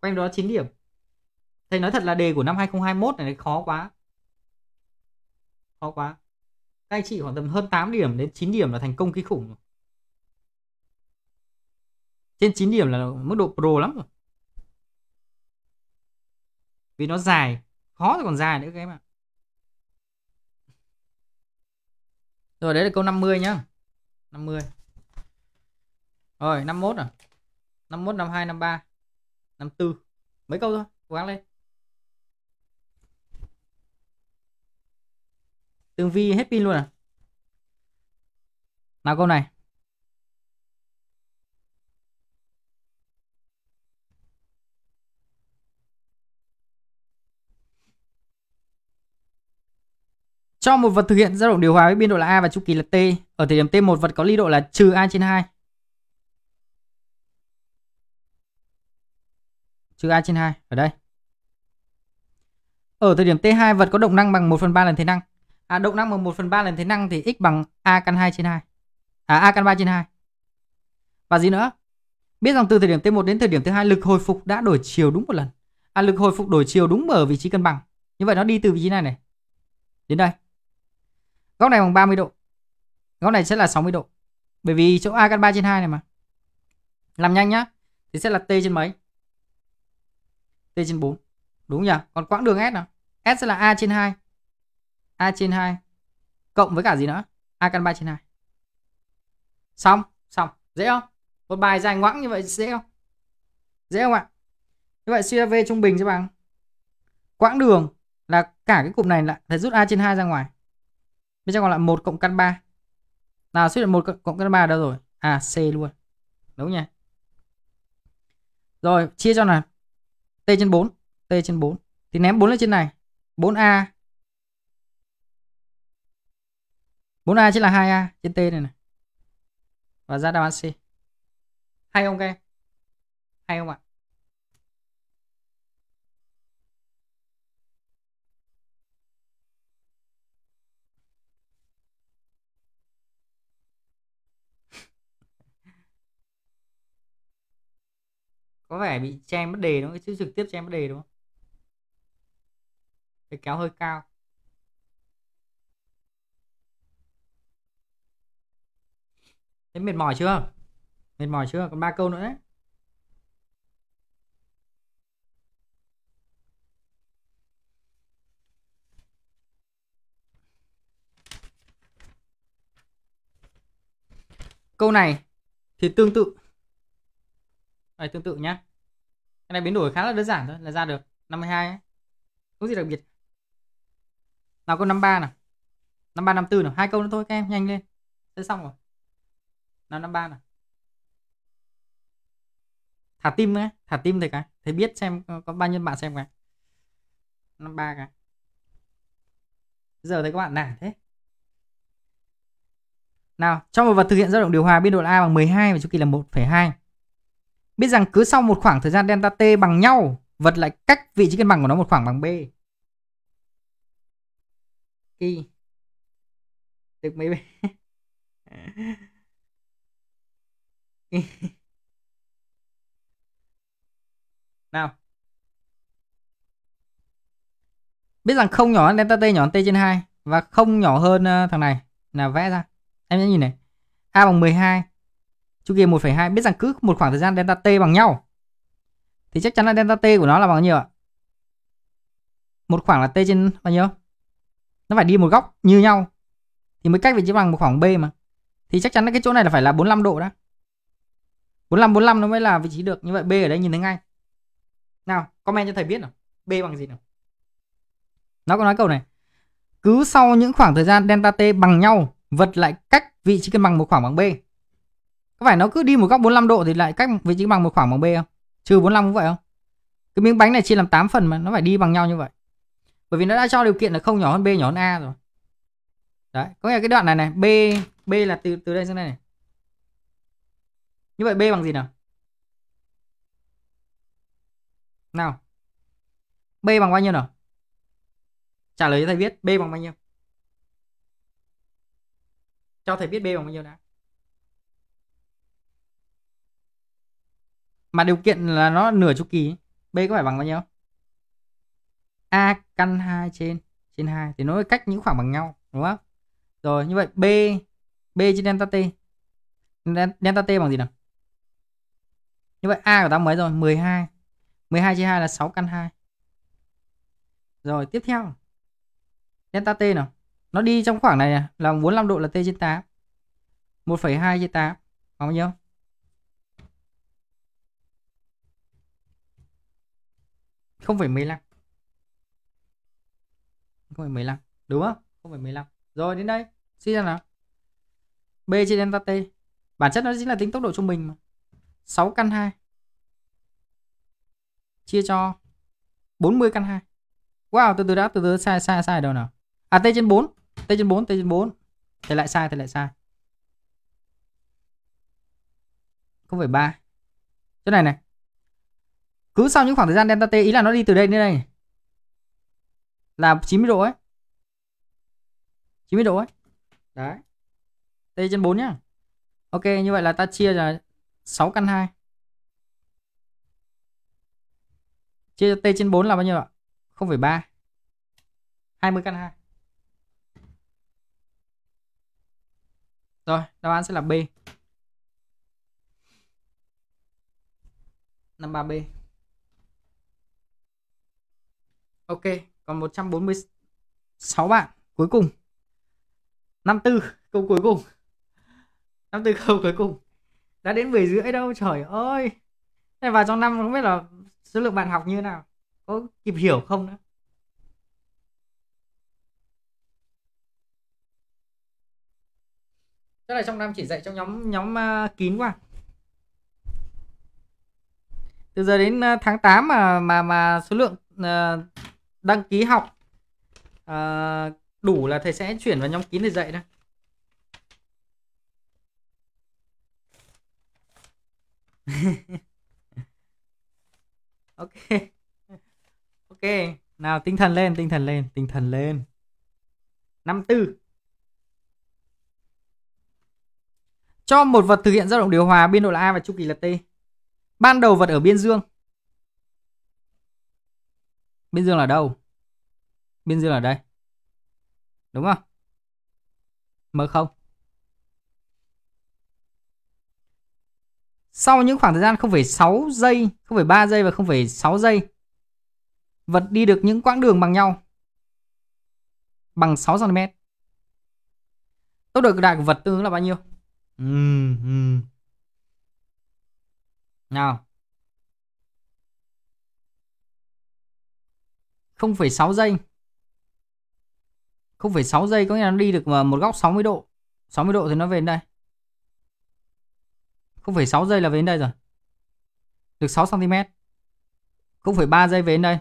quanh đó 9 điểm thầy nói thật là đề của năm 2021 này khó quá khó quá các anh chị khoảng tầm hơn 8 điểm đến 9 điểm là thành công kinh khủng rồi. trên 9 điểm là mức độ pro lắm rồi vì nó dài khó thì còn dài nữa các em ạ rồi đấy là câu 50 nhá 50 rồi 51 à 51 52 53 năm tư mấy câu thôi cố gắng lên Tương Vi hết pin luôn à? Nào câu này. Cho một vật thực hiện dao động điều hòa với biên độ là A và chu kỳ là T, ở thời điểm T1 vật có ly độ là trừ A trên 2. chữ A trên 2 ở đây. Ở thời điểm T2 vật có động năng bằng 1 phần 3 lần thế năng. À, động năng bằng 1 phần 3 lần thế năng thì x bằng A căn 2 trên 2. À, A căn 3 trên 2. Và gì nữa? Biết rằng từ thời điểm T1 đến thời điểm T2 lực hồi phục đã đổi chiều đúng một lần. À, lực hồi phục đổi chiều đúng ở vị trí cân bằng. Như vậy nó đi từ vị trí này này. Đến đây. Góc này bằng 30 độ. Góc này sẽ là 60 độ. Bởi vì chỗ A căn 3 trên 2 này mà. Làm nhanh nhá. Thì sẽ là T trên mấy? t trên 4. Đúng nhỉ? Còn quãng đường S nào? S sẽ là A trên 2. A trên 2 cộng với cả gì nữa? A căn 3 trên 2. Xong, xong, dễ không? Một bài dài ngoãng như vậy dễ không? Dễ không ạ? Như vậy suy ra V trung bình sẽ bằng quãng đường là cả cái cụm này lại phải rút A trên 2 ra ngoài. Bên trong còn lại 1 cộng căn 3. Nào suy ra 1 cộng căn 3 đâu rồi? À C luôn. Đúng nhỉ? Rồi, chia cho nào t trên 4 t trên 4 thì ném 4 lên trên này 4a 4a chính là 2a trên t này này và ra đáp án C hay không các em hay không ạ có vẻ bị che mất đề đúng không? chứ trực tiếp che mất đề đúng không cái kéo hơi cao thấy mệt mỏi chưa mệt mỏi chưa còn ba câu nữa đấy câu này thì tương tự này tương tự nhá cái này biến đổi khá là đơn giản thôi là ra được 52 ấy. không gì đặc biệt nào câu 53 nào 53 54 nào hai câu nữa thôi các em nhanh lên thế xong rồi nào 53 nào thả tim nhé thả tim thầy cái thầy biết xem có bao nhiêu bạn xem cái 53 cái giờ thấy các bạn nản thế nào, trong một vật thực hiện dao động điều hòa biên độ A bằng 12 và chu kỳ là 1,2 biết rằng cứ sau một khoảng thời gian delta t bằng nhau, vật lại cách vị trí cân bằng của nó một khoảng bằng b. Kỳ. Được mấy b. Nào. Biết rằng không nhỏ hơn delta t nhỏ hơn t trên 2 và không nhỏ hơn ờ, thằng này là vẽ ra. Em nhớ nhìn này. A bằng 12 chu kỳ 1,2 biết rằng cứ một khoảng thời gian delta t bằng nhau thì chắc chắn là delta t của nó là bằng nhiêu ạ? Một khoảng là t trên bao nhiêu? Nó phải đi một góc như nhau thì mới cách vị trí bằng một khoảng b mà. Thì chắc chắn là cái chỗ này là phải là 45 độ đã. 45 45 nó mới là vị trí được. Như vậy b ở đây nhìn thấy ngay. Nào, comment cho thầy biết nào. B bằng gì nào? Nó có nói câu này. Cứ sau những khoảng thời gian delta t bằng nhau, vật lại cách vị trí cân bằng một khoảng bằng b có phải nó cứ đi một góc 45 độ thì lại cách vị trí bằng một khoảng bằng B không? Trừ 45 cũng vậy không? Cái miếng bánh này chia làm 8 phần mà nó phải đi bằng nhau như vậy. Bởi vì nó đã cho điều kiện là không nhỏ hơn B nhỏ hơn A rồi. Đấy, có nghĩa là cái đoạn này này, B B là từ từ đây sang đây này. Như vậy B bằng gì nào? Nào. B bằng bao nhiêu nào? Trả lời cho thầy biết B bằng bao nhiêu? Cho thầy biết B bằng bao nhiêu đã. mà điều kiện là nó nửa chu kỳ b có phải bằng bao nhiêu a căn 2 trên trên 2 thì nó cách những khoảng bằng nhau đúng không rồi như vậy b b trên delta t delta t bằng gì nào như vậy a của ta mấy rồi 12 12 chia 2 là 6 căn 2 rồi tiếp theo delta t nào nó đi trong khoảng này là 45 độ là t trên 8 1,2 chia 8 bằng bao nhiêu không không phải 0,15 0,15 đúng không phải 0,15 rồi đến đây xin ra nào B trên delta T bản chất nó chính là tính tốc độ trung bình mà 6 căn 2 chia cho 40 căn 2 wow từ từ đã từ từ sai sai sai đâu nào à T trên 4 T trên 4 T trên 4 thì lại sai thì lại sai Không phải 0,3 chỗ này này cứ sau những khoảng thời gian delta t ý là nó đi từ đây đến đây là 90 độ ấy 90 độ ấy đấy t trên 4 nhá ok như vậy là ta chia là 6 căn 2 chia cho t trên 4 là bao nhiêu ạ 0,3 20 căn 2 Rồi, đáp án sẽ là B. 53B. Ok, còn 146 bạn cuối cùng. 54 câu cuối cùng. 54 câu cuối cùng. Đã đến 10 rưỡi đâu trời ơi. Thế vào trong năm không biết là số lượng bạn học như nào. Có kịp hiểu không nữa. Tức là trong năm chỉ dạy trong nhóm nhóm uh, kín qua. Từ giờ đến uh, tháng 8 mà mà mà số lượng uh, đăng ký học à, đủ là thầy sẽ chuyển vào nhóm kín để dạy thôi ok ok nào tinh thần lên tinh thần lên tinh thần lên năm tư cho một vật thực hiện dao động điều hòa biên độ là a và chu kỳ là t ban đầu vật ở biên dương Biên dương là đâu? Biên dương là đây. Đúng không? M không? Sau những khoảng thời gian 0,6 giây, 0,3 giây và 0,6 giây, vật đi được những quãng đường bằng nhau bằng 6 cm. Tốc độ cực đại của vật tương ứng là bao nhiêu? Ừ, ừ. Nào, 0,6 giây 0,6 giây có nghĩa là nó đi được một góc 60 độ 60 độ thì nó về đến đây 0,6 giây là về đến đây rồi được 6cm 0,3 giây về đến đây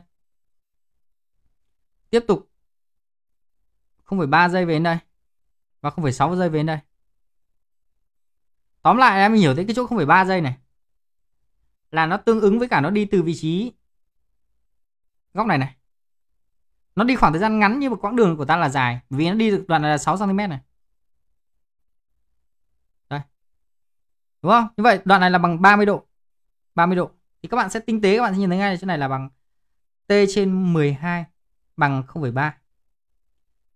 tiếp tục 0,3 giây về đến đây và 0,6 giây về đến đây tóm lại em hiểu thấy cái chỗ 0,3 giây này là nó tương ứng với cả nó đi từ vị trí góc này này nó đi khoảng thời gian ngắn nhưng mà quãng đường của ta là dài vì nó đi được đoạn là 6 cm này đây đúng không như vậy đoạn này là bằng 30 độ 30 độ thì các bạn sẽ tinh tế các bạn sẽ nhìn thấy ngay chỗ này là bằng t trên 12 bằng 0,3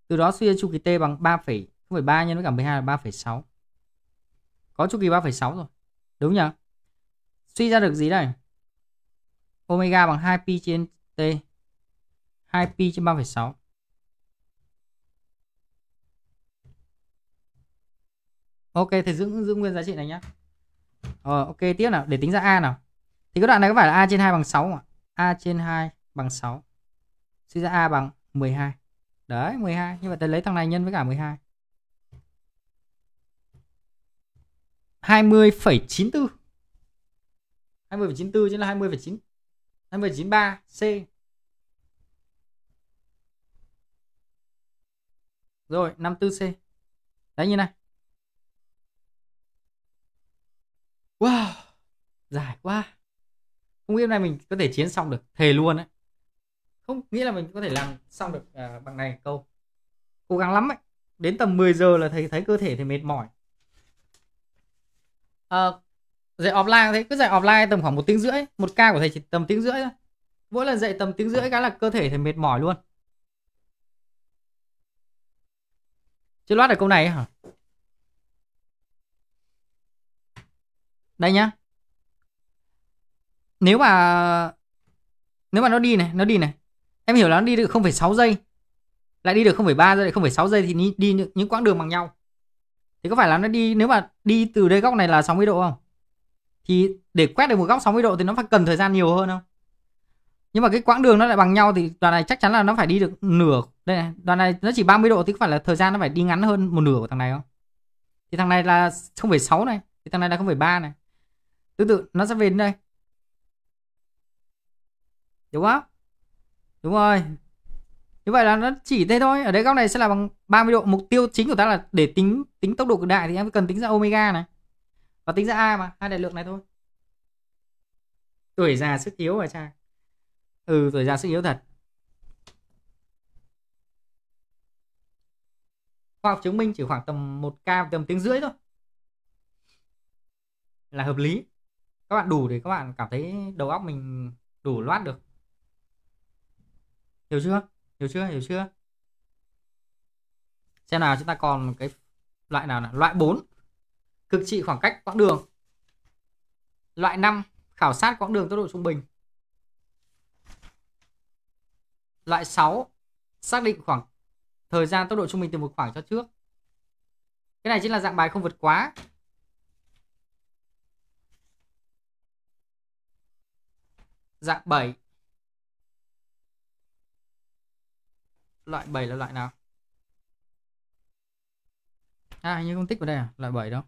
từ đó suy ra chu kỳ t bằng 3,0,3 nhân với cả 12 là 3,6 có chu kỳ 3,6 rồi đúng nhỉ suy ra được gì đây omega bằng 2 pi trên t 2pi trên 3,6. Ok, thầy giữ, giữ nguyên giá trị này nhé. Ờ, ok, tiếp nào, để tính ra A nào. Thì cái đoạn này có phải là A trên 2 bằng 6 không ạ? A trên 2 bằng 6. Suy ra A bằng 12. Đấy, 12. Như vậy tôi lấy thằng này nhân với cả 12. 20,94. 20,94 chính là 20,9. 20,93 C. rồi 54C đấy như này wow dài quá không biết hôm nay mình có thể chiến xong được thề luôn đấy không nghĩ là mình có thể làm xong được à, bằng này câu cố gắng lắm ấy đến tầm 10 giờ là thầy thấy cơ thể thì mệt mỏi à, dạy offline thấy cứ dạy offline tầm khoảng một tiếng rưỡi một ca của thầy chỉ tầm tiếng rưỡi thôi mỗi lần dạy tầm tiếng rưỡi cái là cơ thể thì mệt mỏi luôn Chưa loát được câu này hả? Đây nhá. Nếu mà nếu mà nó đi này, nó đi này. Em hiểu là nó đi được 0,6 giây. Lại đi được 0,3 giây, 0,6 giây thì đi, những, những quãng đường bằng nhau. Thì có phải là nó đi nếu mà đi từ đây góc này là 60 độ không? Thì để quét được một góc 60 độ thì nó phải cần thời gian nhiều hơn không? nhưng mà cái quãng đường nó lại bằng nhau thì đoạn này chắc chắn là nó phải đi được nửa đây này đoạn này nó chỉ 30 độ thì có phải là thời gian nó phải đi ngắn hơn một nửa của thằng này không thì thằng này là không phải sáu này thì thằng này là không phải ba này tương tự nó sẽ về đến đây đúng không đúng rồi như vậy là nó chỉ thế thôi ở đây góc này sẽ là bằng 30 độ mục tiêu chính của ta là để tính tính tốc độ cực đại thì em cần tính ra omega này và tính ra a mà hai đại lượng này thôi tuổi già sức yếu à trai Ừ tuổi già sức yếu thật Khoa học chứng minh chỉ khoảng tầm 1k tầm tiếng rưỡi thôi Là hợp lý Các bạn đủ để các bạn cảm thấy đầu óc mình đủ loát được Hiểu chưa? Hiểu chưa? Hiểu chưa? Xem nào chúng ta còn cái loại nào là loại 4 cực trị khoảng cách quãng đường. Loại 5 khảo sát quãng đường tốc độ trung bình. Loại 6 xác định khoảng thời gian tốc độ trung bình từ một khoảng cho trước. Cái này chính là dạng bài không vượt quá. Dạng 7. Loại 7 là loại nào? À, như không tích vào đây à? Loại 7 đâu.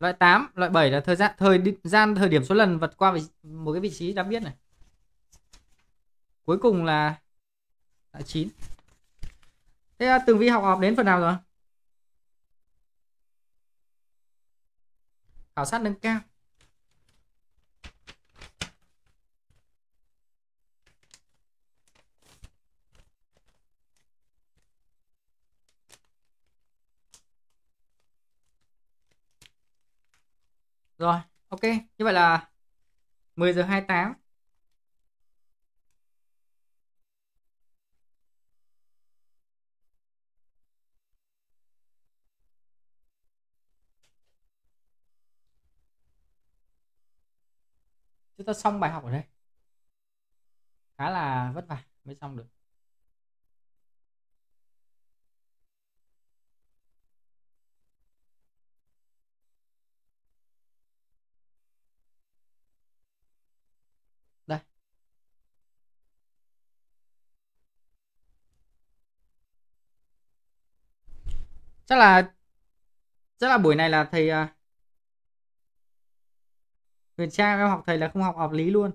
Loại 8, loại 7 là thời gian thời gian thời điểm số lần vượt qua một cái vị trí đã biết này. Cuối cùng là loại 9. Thế à, từng vi học học đến phần nào rồi? Khảo sát nâng cao. Rồi, ok, như vậy là 10 giờ 28. Chúng ta xong bài học ở đây. Khá là vất vả mới xong được. chắc là chắc là buổi này là thầy uh, Huyền Trang em học thầy là không học học lý luôn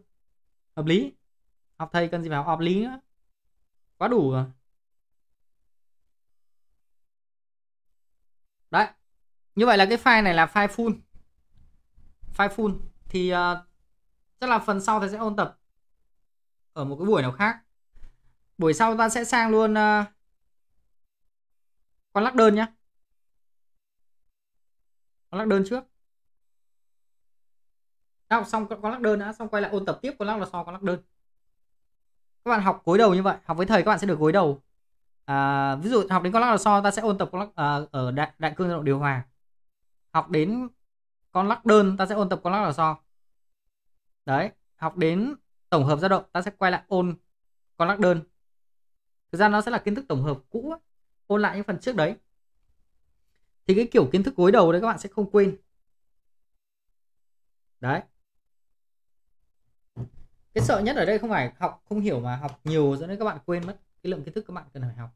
hợp lý học thầy cần gì phải học học lý nữa quá đủ rồi đấy như vậy là cái file này là file full file full thì uh, chắc là phần sau thầy sẽ ôn tập ở một cái buổi nào khác buổi sau ta sẽ sang luôn uh, con lắc đơn nhé lắc đơn trước đã học xong con lắc đơn đã xong quay lại ôn tập tiếp con lắc là xo con lắc đơn các bạn học gối đầu như vậy học với thầy các bạn sẽ được gối đầu à, ví dụ học đến con lắc là xo ta sẽ ôn tập con lắc à, ở đại đại cương độ điều hòa học đến con lắc đơn ta sẽ ôn tập con lắc là xo đấy học đến tổng hợp dao động ta sẽ quay lại ôn con lắc đơn thực ra nó sẽ là kiến thức tổng hợp cũ ôn lại những phần trước đấy thì cái kiểu kiến thức gối đầu đấy các bạn sẽ không quên đấy cái sợ nhất ở đây không phải học không hiểu mà học nhiều dẫn đến các bạn quên mất cái lượng kiến thức các bạn cần phải học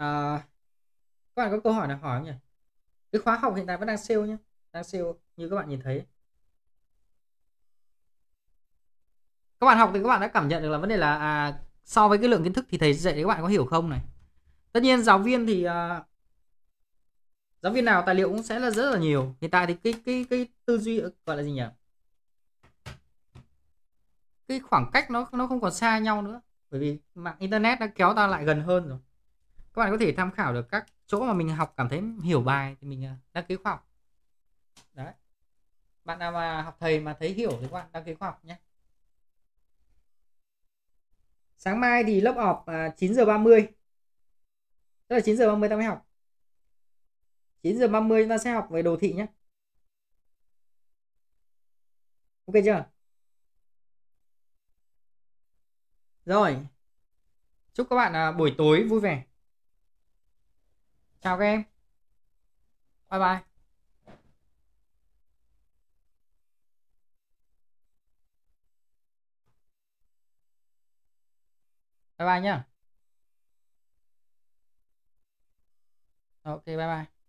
À, các bạn có câu hỏi nào hỏi không nhỉ? cái khóa học hiện tại vẫn đang sale nhé đang sale như các bạn nhìn thấy các bạn học thì các bạn đã cảm nhận được là vấn đề là à, so với cái lượng kiến thức thì thầy dạy các bạn có hiểu không này tất nhiên giáo viên thì à, giáo viên nào tài liệu cũng sẽ là rất là nhiều hiện tại thì cái cái cái tư duy gọi là gì nhỉ cái khoảng cách nó nó không còn xa nhau nữa bởi vì mạng internet đã kéo ta lại gần hơn rồi các bạn có thể tham khảo được các chỗ mà mình học cảm thấy hiểu bài thì mình à, đăng ký khoa học đấy bạn nào mà học thầy mà thấy hiểu thì các bạn đăng ký khoa học nhé sáng mai thì lớp họp 9 à, giờ 30 tức là 9 giờ 30 ta mới học 9 giờ 30 ta sẽ học về đồ thị nhé ok chưa rồi chúc các bạn à, buổi tối vui vẻ chào các em bye bye bye bye nhá ok bye bye